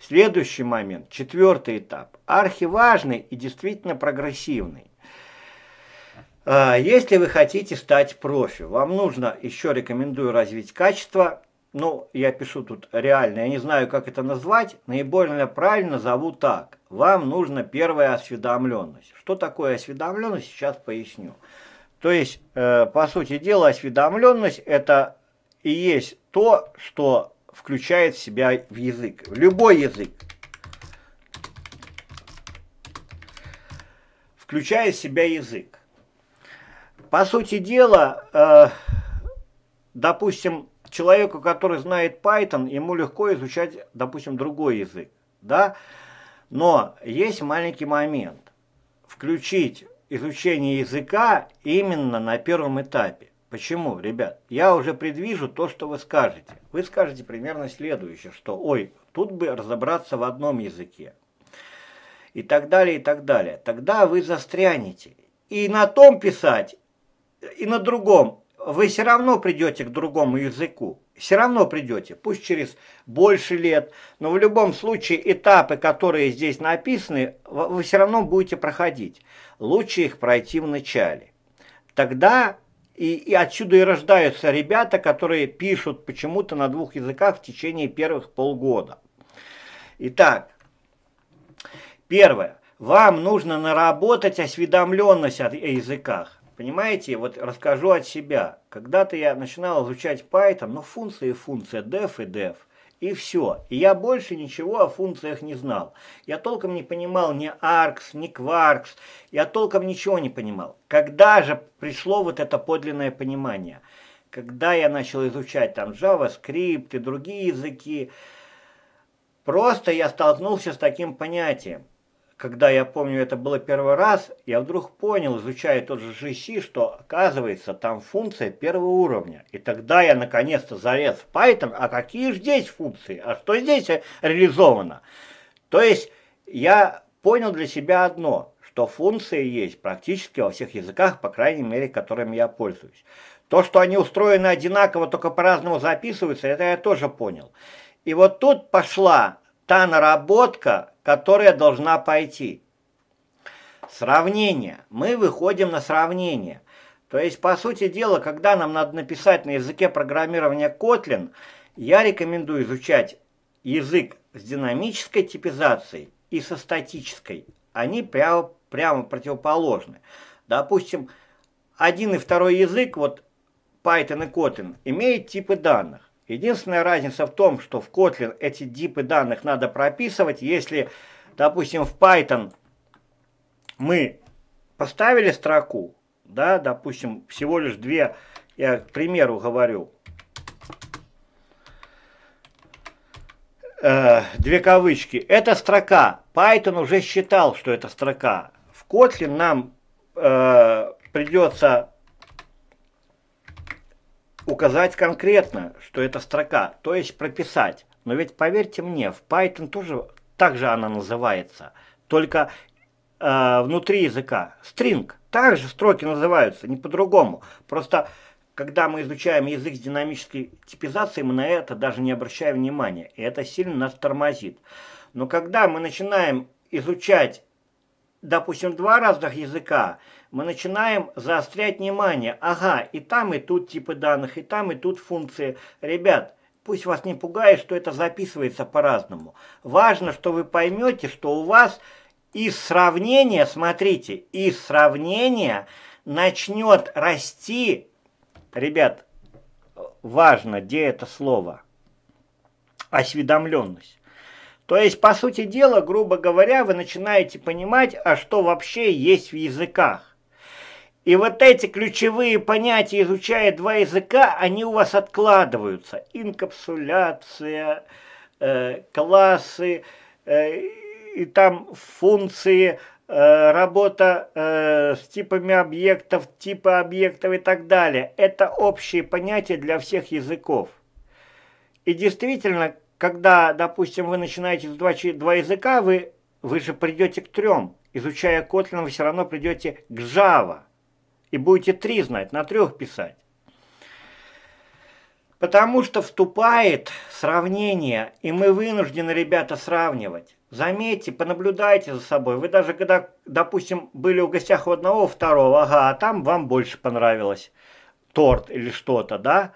Следующий момент, четвертый этап, архиважный и действительно прогрессивный. А, если вы хотите стать профи, вам нужно, еще рекомендую развить качество, ну, я пишу тут реально, я не знаю, как это назвать, наиболее правильно зову так. Вам нужна первая осведомленность. Что такое осведомленность, сейчас поясню. То есть, э, по сути дела, осведомленность – это и есть то, что включает в себя в язык, в любой язык. Включает в себя язык. По сути дела, э, допустим, человеку, который знает Python, ему легко изучать, допустим, другой язык, да? Но есть маленький момент. Включить изучение языка именно на первом этапе. Почему, ребят? Я уже предвижу то, что вы скажете. Вы скажете примерно следующее, что, ой, тут бы разобраться в одном языке. И так далее, и так далее. Тогда вы застрянете. И на том писать, и на другом, вы все равно придете к другому языку. Все равно придете, пусть через больше лет, но в любом случае этапы, которые здесь написаны, вы все равно будете проходить. Лучше их пройти в начале. Тогда и, и отсюда и рождаются ребята, которые пишут почему-то на двух языках в течение первых полгода. Итак, первое. Вам нужно наработать осведомленность о языках. Понимаете, вот расскажу от себя. Когда-то я начинал изучать Python, но ну, функции функции, def и def – и все. И я больше ничего о функциях не знал. Я толком не понимал ни аркс, ни кваркс. Я толком ничего не понимал. Когда же пришло вот это подлинное понимание? Когда я начал изучать там JavaScript и другие языки, просто я столкнулся с таким понятием когда я помню, это было первый раз, я вдруг понял, изучая тот же GC, что оказывается там функция первого уровня. И тогда я наконец-то залез в Python, а какие же здесь функции, а что здесь реализовано. То есть я понял для себя одно, что функции есть практически во всех языках, по крайней мере, которыми я пользуюсь. То, что они устроены одинаково, только по-разному записываются, это я тоже понял. И вот тут пошла та наработка, которая должна пойти. Сравнение. Мы выходим на сравнение. То есть, по сути дела, когда нам надо написать на языке программирования Kotlin, я рекомендую изучать язык с динамической типизацией и со статической. Они прямо, прямо противоположны. Допустим, один и второй язык, вот Python и Kotlin, имеют типы данных. Единственная разница в том, что в Kotlin эти дипы данных надо прописывать. Если, допустим, в Python мы поставили строку, да, допустим, всего лишь две, я к примеру говорю, э, две кавычки, это строка. Python уже считал, что это строка. В Kotlin нам э, придется указать конкретно, что это строка, то есть прописать. Но ведь поверьте мне, в Python тоже так же она называется, только э, внутри языка. String, также строки называются, не по-другому. Просто когда мы изучаем язык с динамической типизацией, мы на это даже не обращаем внимания. И это сильно нас тормозит. Но когда мы начинаем изучать, допустим, два разных языка, мы начинаем заострять внимание. Ага, и там, и тут типы данных, и там, и тут функции. Ребят, пусть вас не пугает, что это записывается по-разному. Важно, что вы поймете, что у вас из сравнения, смотрите, из сравнения начнет расти, ребят, важно, где это слово, осведомленность. То есть, по сути дела, грубо говоря, вы начинаете понимать, а что вообще есть в языках. И вот эти ключевые понятия, изучая два языка, они у вас откладываются. Инкапсуляция, э, классы, э, и там функции, э, работа э, с типами объектов, типы объектов и так далее. Это общие понятия для всех языков. И действительно, когда, допустим, вы начинаете с два, два языка, вы, вы же придете к трем. Изучая Kotlin, вы все равно придете к Java – и будете три знать, на трех писать. Потому что вступает сравнение, и мы вынуждены, ребята, сравнивать. Заметьте, понаблюдайте за собой. Вы даже когда, допустим, были у гостях у одного, у второго, ага, а там вам больше понравилось торт или что-то, да?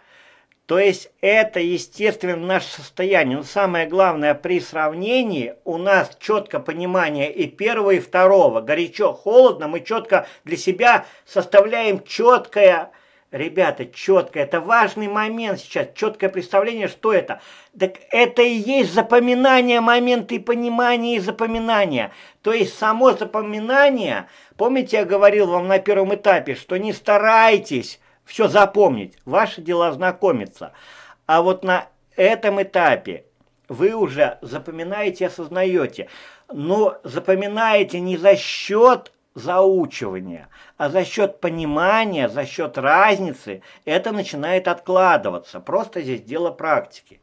То есть это, естественно, наше состояние. Но самое главное, при сравнении у нас четко понимание и первого, и второго. Горячо, холодно, мы четко для себя составляем четкое, ребята, четкое, это важный момент сейчас, четкое представление, что это. Так это и есть запоминание момента и понимание и запоминание. То есть само запоминание, помните, я говорил вам на первом этапе, что не старайтесь все запомнить, ваши дела знакомиться, А вот на этом этапе вы уже запоминаете, осознаете, но запоминаете не за счет заучивания, а за счет понимания, за счет разницы это начинает откладываться. Просто здесь дело практики.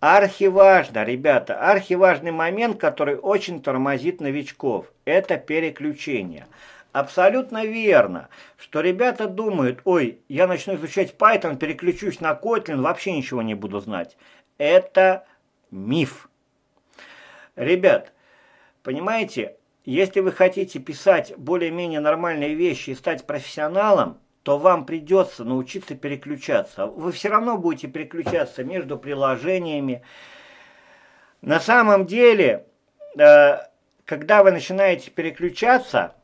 Архиважно, ребята, архиважный момент, который очень тормозит новичков, это переключение. Переключение. Абсолютно верно, что ребята думают, ой, я начну изучать Python, переключусь на Kotlin, вообще ничего не буду знать. Это миф. Ребят, понимаете, если вы хотите писать более-менее нормальные вещи и стать профессионалом, то вам придется научиться переключаться. Вы все равно будете переключаться между приложениями. На самом деле, э, когда вы начинаете переключаться,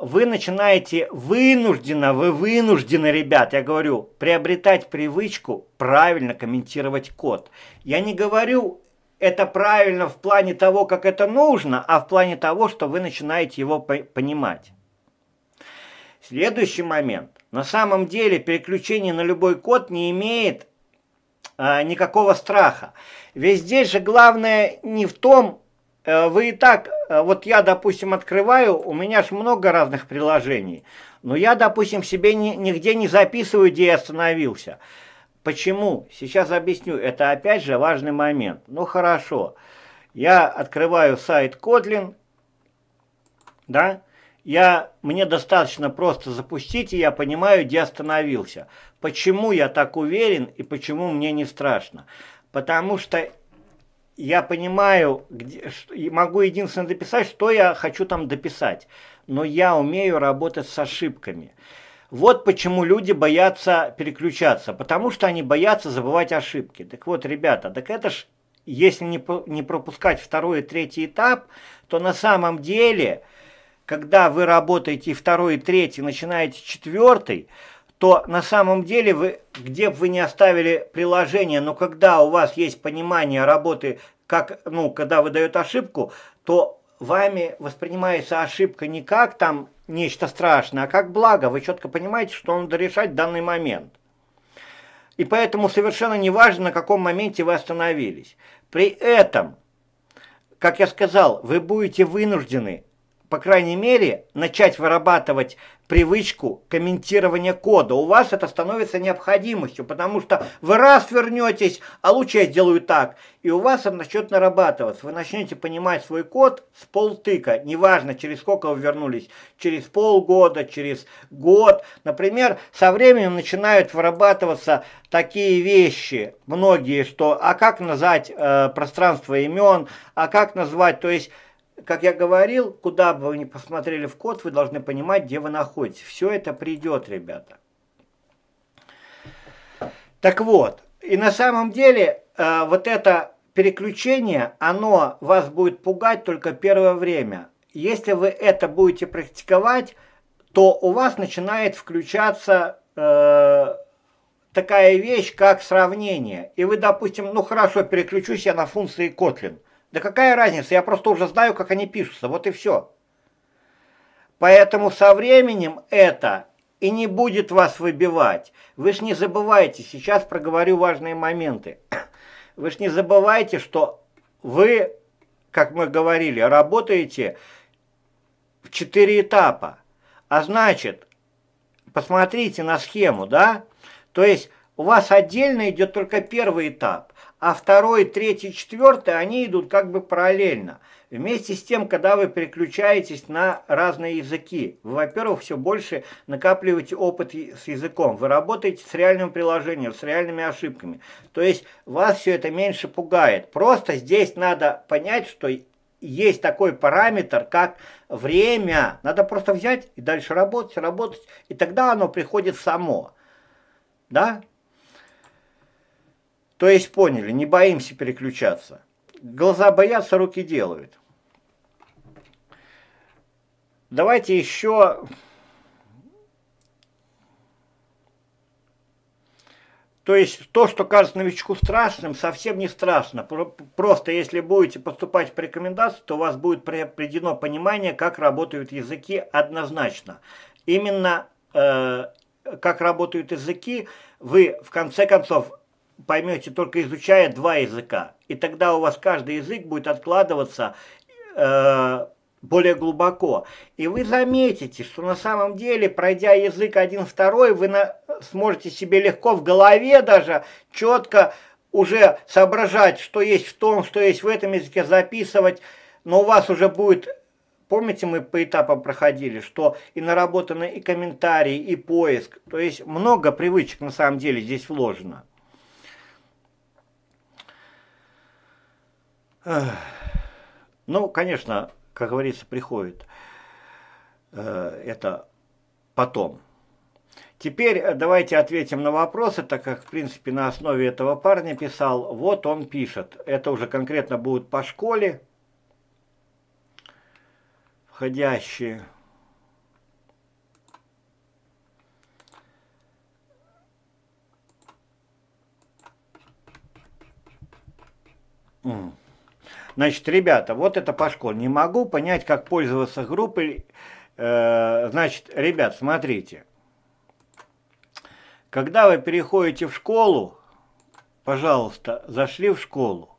вы начинаете вынужденно, вы вынуждены, ребят, я говорю, приобретать привычку правильно комментировать код. Я не говорю это правильно в плане того, как это нужно, а в плане того, что вы начинаете его понимать. Следующий момент. На самом деле переключение на любой код не имеет э, никакого страха. Ведь здесь же главное не в том, Э, вы и так, э, вот я, допустим, открываю, у меня же много разных приложений, но я, допустим, себе ни, нигде не записываю, где я остановился. Почему? Сейчас объясню. Это опять же важный момент. Ну хорошо, я открываю сайт Kotlin, да, я, мне достаточно просто запустить, и я понимаю, где остановился. Почему я так уверен и почему мне не страшно? Потому что я понимаю, где, могу единственное дописать, что я хочу там дописать, но я умею работать с ошибками. Вот почему люди боятся переключаться, потому что они боятся забывать ошибки. Так вот, ребята, так это ж, если не, не пропускать второй и третий этап, то на самом деле, когда вы работаете второй и третий, начинаете четвертый – то на самом деле вы, где бы вы не оставили приложение, но когда у вас есть понимание работы, как, ну, когда выдает ошибку, то вами воспринимается ошибка не как там нечто страшное, а как благо. Вы четко понимаете, что надо решать в данный момент. И поэтому совершенно не важно, на каком моменте вы остановились. При этом, как я сказал, вы будете вынуждены, по крайней мере, начать вырабатывать привычку комментирования кода. У вас это становится необходимостью, потому что вы раз вернетесь, а лучше я сделаю так. И у вас это начнет нарабатываться. Вы начнете понимать свой код с полтыка. Неважно, через сколько вы вернулись. Через полгода, через год. Например, со временем начинают вырабатываться такие вещи, многие, что а как назвать э, пространство имен, а как назвать, то есть как я говорил, куда бы вы ни посмотрели в код, вы должны понимать, где вы находитесь. Все это придет, ребята. Так вот, и на самом деле э, вот это переключение, оно вас будет пугать только первое время. Если вы это будете практиковать, то у вас начинает включаться э, такая вещь, как сравнение. И вы, допустим, ну хорошо, переключусь я на функции Kotlin – да какая разница, я просто уже знаю, как они пишутся, вот и все. Поэтому со временем это и не будет вас выбивать. Вы ж не забывайте, сейчас проговорю важные моменты. Вы ж не забывайте, что вы, как мы говорили, работаете в четыре этапа. А значит, посмотрите на схему, да? То есть у вас отдельно идет только первый этап, а второй, третий, четвертый, они идут как бы параллельно. Вместе с тем, когда вы переключаетесь на разные языки, вы, во-первых, все больше накапливаете опыт с языком, вы работаете с реальным приложением, с реальными ошибками. То есть вас все это меньше пугает. Просто здесь надо понять, что есть такой параметр, как время. Надо просто взять и дальше работать, работать, и тогда оно приходит само. Да? То есть поняли, не боимся переключаться. Глаза боятся, руки делают. Давайте еще... То есть то, что кажется новичку страшным, совсем не страшно. Просто если будете поступать по рекомендации, то у вас будет определено понимание, как работают языки однозначно. Именно э, как работают языки, вы в конце концов поймете, только изучая два языка. И тогда у вас каждый язык будет откладываться э, более глубоко. И вы заметите, что на самом деле, пройдя язык один второй, вы на, сможете себе легко в голове даже четко уже соображать, что есть в том, что есть в этом языке, записывать. Но у вас уже будет Помните, мы по этапам проходили, что и наработаны и комментарии, и поиск. То есть много привычек на самом деле здесь вложено. Ну, конечно, как говорится, приходит э, это потом. Теперь э, давайте ответим на вопросы, так как, в принципе, на основе этого парня писал. Вот он пишет. Это уже конкретно будет по школе. Входящие. Mm. Значит, ребята, вот это по школе. Не могу понять, как пользоваться группой. Э, значит, ребят, смотрите. Когда вы переходите в школу, пожалуйста, зашли в школу.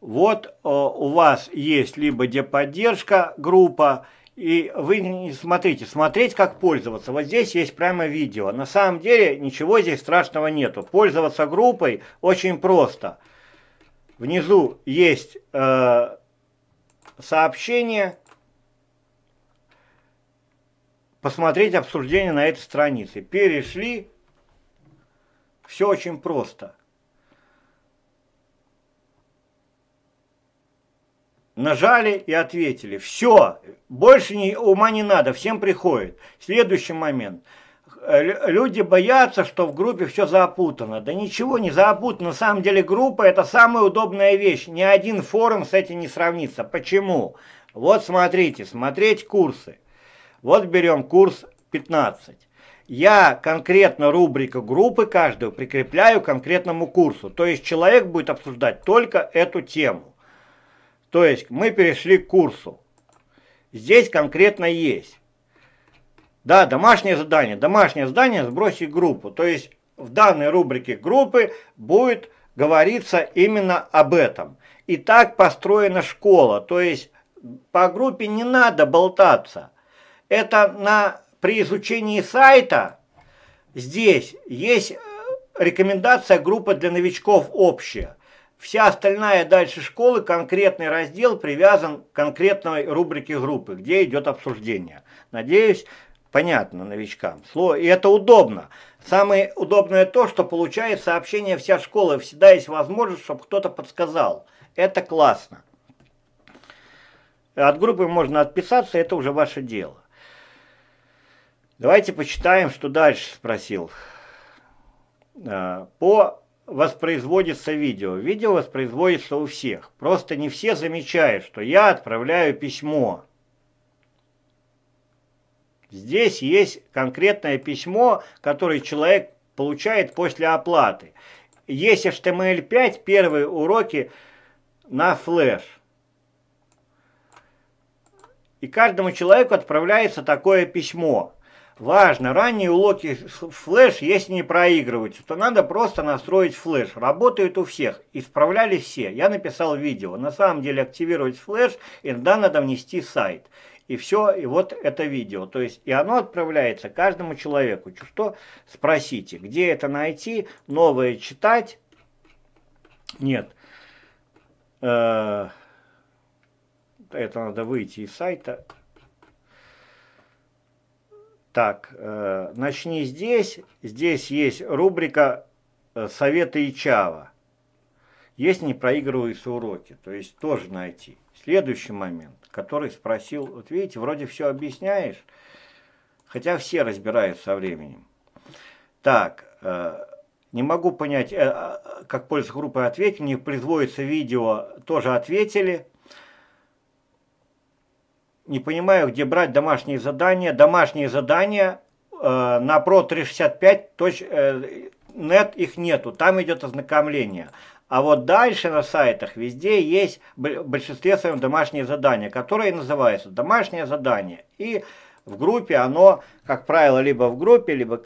Вот э, у вас есть либо поддержка, группа, и вы смотрите, смотреть как пользоваться. Вот здесь есть прямо видео. На самом деле ничего здесь страшного нету. Пользоваться группой очень просто – Внизу есть э, сообщение. Посмотреть обсуждение на этой странице. Перешли. Все очень просто. Нажали и ответили. Все, больше ни, ума не надо, всем приходит. Следующий момент – люди боятся, что в группе все запутано. Да ничего не запутано. На самом деле группа это самая удобная вещь. Ни один форум с этим не сравнится. Почему? Вот смотрите, смотреть курсы. Вот берем курс 15. Я конкретно рубрика группы каждую прикрепляю к конкретному курсу. То есть человек будет обсуждать только эту тему. То есть мы перешли к курсу. Здесь конкретно есть. Да, домашнее задание. Домашнее задание сбросить группу. То есть в данной рубрике группы будет говориться именно об этом. И так построена школа. То есть по группе не надо болтаться. Это на, при изучении сайта здесь есть э, рекомендация группы для новичков общая. Вся остальная дальше школы, конкретный раздел привязан к конкретной рубрике группы, где идет обсуждение. Надеюсь, понятно новичкам. И это удобно. Самое удобное то, что получает сообщение вся школа, всегда есть возможность, чтобы кто-то подсказал. Это классно. От группы можно отписаться, это уже ваше дело. Давайте почитаем, что дальше спросил. Э, по воспроизводится видео. Видео воспроизводится у всех. Просто не все замечают, что я отправляю письмо. Здесь есть конкретное письмо, которое человек получает после оплаты. Есть HTML5, эм первые уроки на флеш. И каждому человеку отправляется такое письмо. Важно, ранние уроки флеш, есть не проигрывать, то надо просто настроить флеш. Работают у всех, исправляли все. Я написал видео. На самом деле активировать флеш иногда надо внести сайт и все, и вот это видео. То есть, и оно отправляется каждому человеку. Что? Спросите, где это найти, новое читать? Нет. Э, это надо выйти из сайта. Так, э, начни здесь. Здесь есть рубрика э, «Советы и чава». Есть «Не проигрываются уроки», то есть тоже найти. Следующий момент который спросил, вот видите, вроде все объясняешь, хотя все разбирают со временем. Так, э, не могу понять, э, э как пользоваться группой «Ответь», мне производится видео, тоже ответили. Не понимаю, где брать домашние задания. Домашние задания э, на Pro365 точь, э, нет, их нету, там идет ознакомление. А вот дальше на сайтах везде есть в большинстве своем домашние задания, которые называются домашнее задание. И в группе оно, как правило, либо в группе, либо,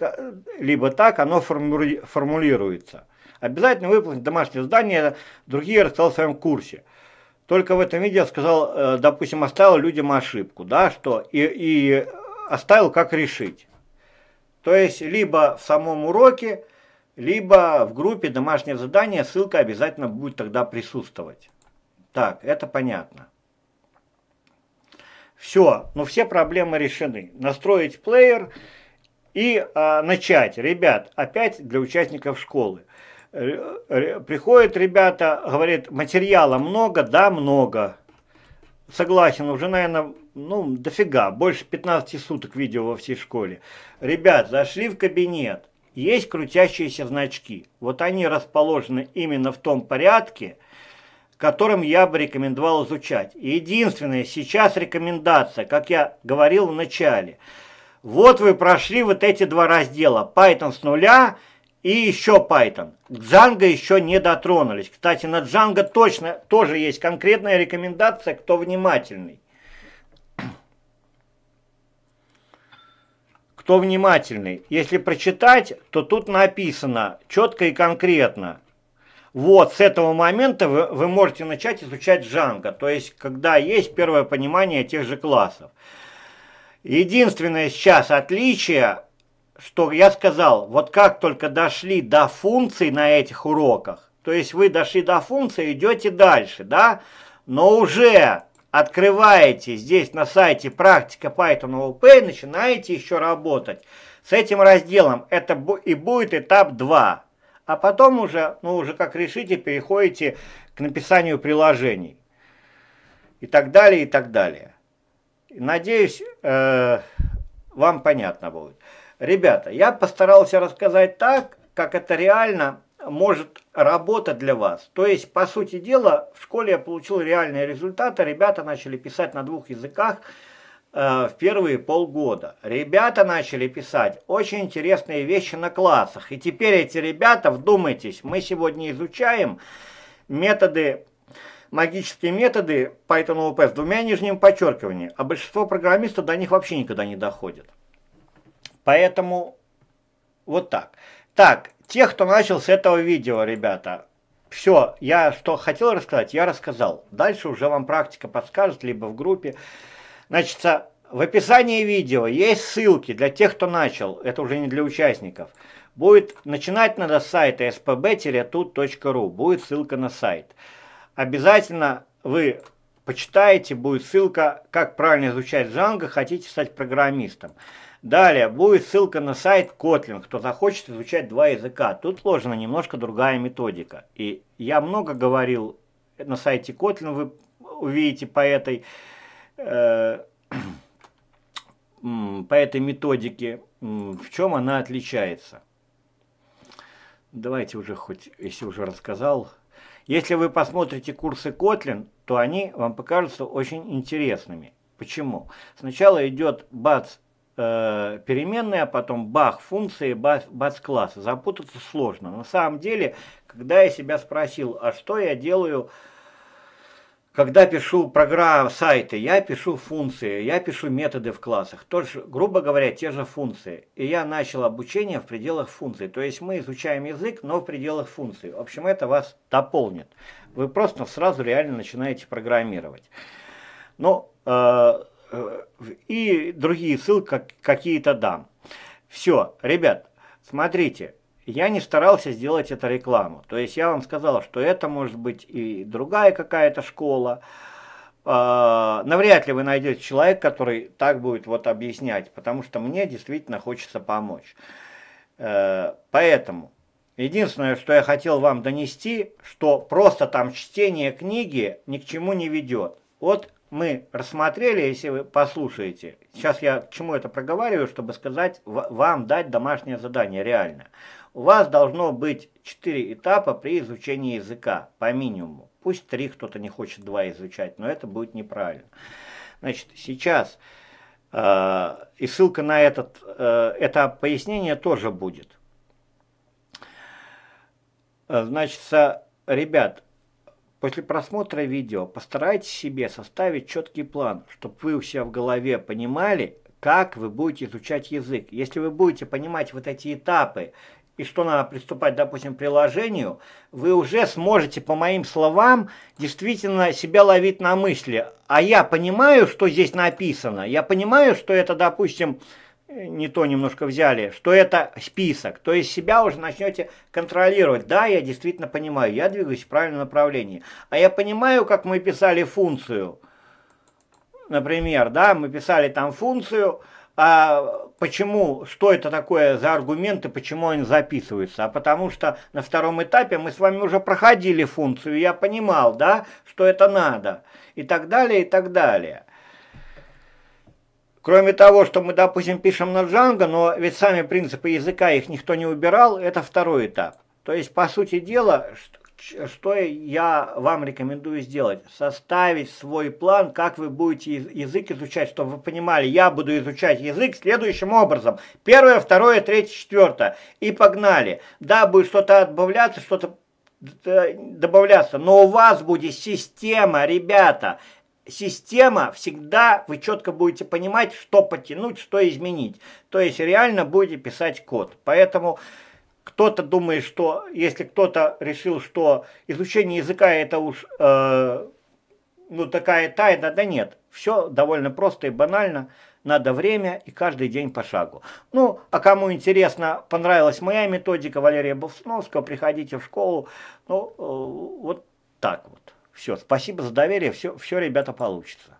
либо так оно формули, формулируется. Обязательно выполнить домашнее задание, другие рассказал в своем курсе. Только в этом видео сказал, э, допустим, оставил людям ошибку, да, что и, и оставил, как решить. То есть, либо в самом уроке, либо в группе домашнее задание ссылка обязательно будет тогда присутствовать. Так, это понятно. Все, ну все проблемы решены. Настроить плеер и а, начать. Ребят, опять для участников школы. Приходят ребята, говорят, материала много, да, много. Согласен, уже, наверное, ну, дофига, больше 15 суток видео во всей школе. Ребят, зашли в кабинет, есть крутящиеся значки. Вот они расположены именно в том порядке, которым я бы рекомендовал изучать. И единственная сейчас рекомендация, как я говорил в начале, вот вы прошли вот эти два раздела, Python с нуля и еще Python. К Django еще не дотронулись. Кстати, на Django точно тоже есть конкретная рекомендация, кто внимательный. кто внимательный. Если прочитать, то тут написано четко и конкретно. Вот с этого момента вы, вы можете начать изучать Джанго, то есть когда есть первое понимание тех же классов. Единственное сейчас отличие, что я сказал, вот как только дошли до функций на этих уроках, то есть вы дошли до функции, идете дальше, да, но уже открываете здесь на сайте «Практика Python OP», начинаете еще работать с этим разделом. Это и будет этап 2. А потом уже, ну уже как решите, переходите к написанию приложений. И так далее, и так далее. Надеюсь, э, вам понятно будет. Ребята, я постарался рассказать так, как это реально может работа для вас. То есть, по сути дела, в школе я получил реальные результаты. Ребята начали писать на двух языках э, в первые полгода. Ребята начали писать очень интересные вещи на классах. И теперь эти ребята, вдумайтесь, мы сегодня изучаем методы магические методы Python OOP с двумя нижними подчеркиваниями, а большинство программистов до них вообще никогда не доходит. Поэтому вот так. Так, те, кто начал с этого видео, ребята, все, я что хотел рассказать, я рассказал. Дальше уже вам практика подскажет, либо в группе. Значит, в описании видео есть ссылки для тех, кто начал, это уже не для участников. Будет начинать надо с сайта spb-tut.ru, будет ссылка на сайт. Обязательно вы почитаете, будет ссылка, как правильно изучать Django, хотите стать программистом. Далее будет ссылка на сайт Kotlin, кто захочет изучать два языка. Тут сложена немножко другая методика. И я много говорил на сайте Kotlin, вы увидите по этой, э, по этой методике, в чем она отличается. Давайте уже хоть, если уже рассказал. Если вы посмотрите курсы Kotlin, то они вам покажутся очень интересными. Почему? Сначала идет бац Э, переменные, а потом бах, функции, бац-класс. Запутаться сложно. На самом деле, когда я себя спросил, а что я делаю, когда пишу программы, сайты, я пишу функции, я пишу методы в классах. Тоже, грубо говоря, те же функции. И я начал обучение в пределах функций. То есть мы изучаем язык, но в пределах функций. В общем, это вас дополнит. Вы просто сразу реально начинаете программировать. Ну, э Э, и другие ссылки какие-то дам. Все, ребят, смотрите, я не старался сделать это рекламу. То есть я вам сказал, что это может быть и другая какая-то школа. А, навряд ли вы найдете человека, который так будет вот объяснять, потому что мне действительно хочется помочь. Э, поэтому единственное, что я хотел вам донести, что просто там чтение книги ни к чему не ведет. Вот мы рассмотрели, если вы послушаете. Сейчас я к чему это проговариваю, чтобы сказать, вам дать домашнее задание реально. У вас должно быть 4 этапа при изучении языка, по минимуму. Пусть 3, кто-то не хочет 2 изучать, но это будет неправильно. Значит, сейчас, э, и ссылка на этот, э, это пояснение тоже будет. Э, Значит, ребят, После просмотра видео постарайтесь себе составить четкий план, чтобы вы у себя в голове понимали, как вы будете изучать язык. Если вы будете понимать вот эти этапы и что надо приступать, допустим, к приложению, вы уже сможете, по моим словам, действительно себя ловить на мысли. А я понимаю, что здесь написано, я понимаю, что это, допустим, не то немножко взяли, что это список. То есть себя уже начнете контролировать. Да, я действительно понимаю, я двигаюсь в правильном направлении. А я понимаю, как мы писали функцию. Например, да, мы писали там функцию, а почему, что это такое за аргументы, почему они записываются? А потому что на втором этапе мы с вами уже проходили функцию, я понимал, да, что это надо, и так далее, и так далее. Кроме того, что мы, допустим, пишем на джанго, но ведь сами принципы языка их никто не убирал, это второй этап. То есть, по сути дела, что я вам рекомендую сделать? Составить свой план, как вы будете язык изучать, чтобы вы понимали, я буду изучать язык следующим образом. Первое, второе, третье, четвертое. И погнали. Да, будет что-то добавляться, что-то э, добавляться, но у вас будет система, ребята система всегда, вы четко будете понимать, что потянуть, что изменить. То есть реально будете писать код. Поэтому кто-то думает, что если кто-то решил, что изучение языка это уж э, ну такая тайна, да нет. Все довольно просто и банально. Надо время и каждый день по шагу. Ну, а кому интересно, понравилась моя методика Валерия Бовсуновского, приходите в школу. Ну, э, вот так вот. Все, спасибо за доверие, все, все ребята, получится.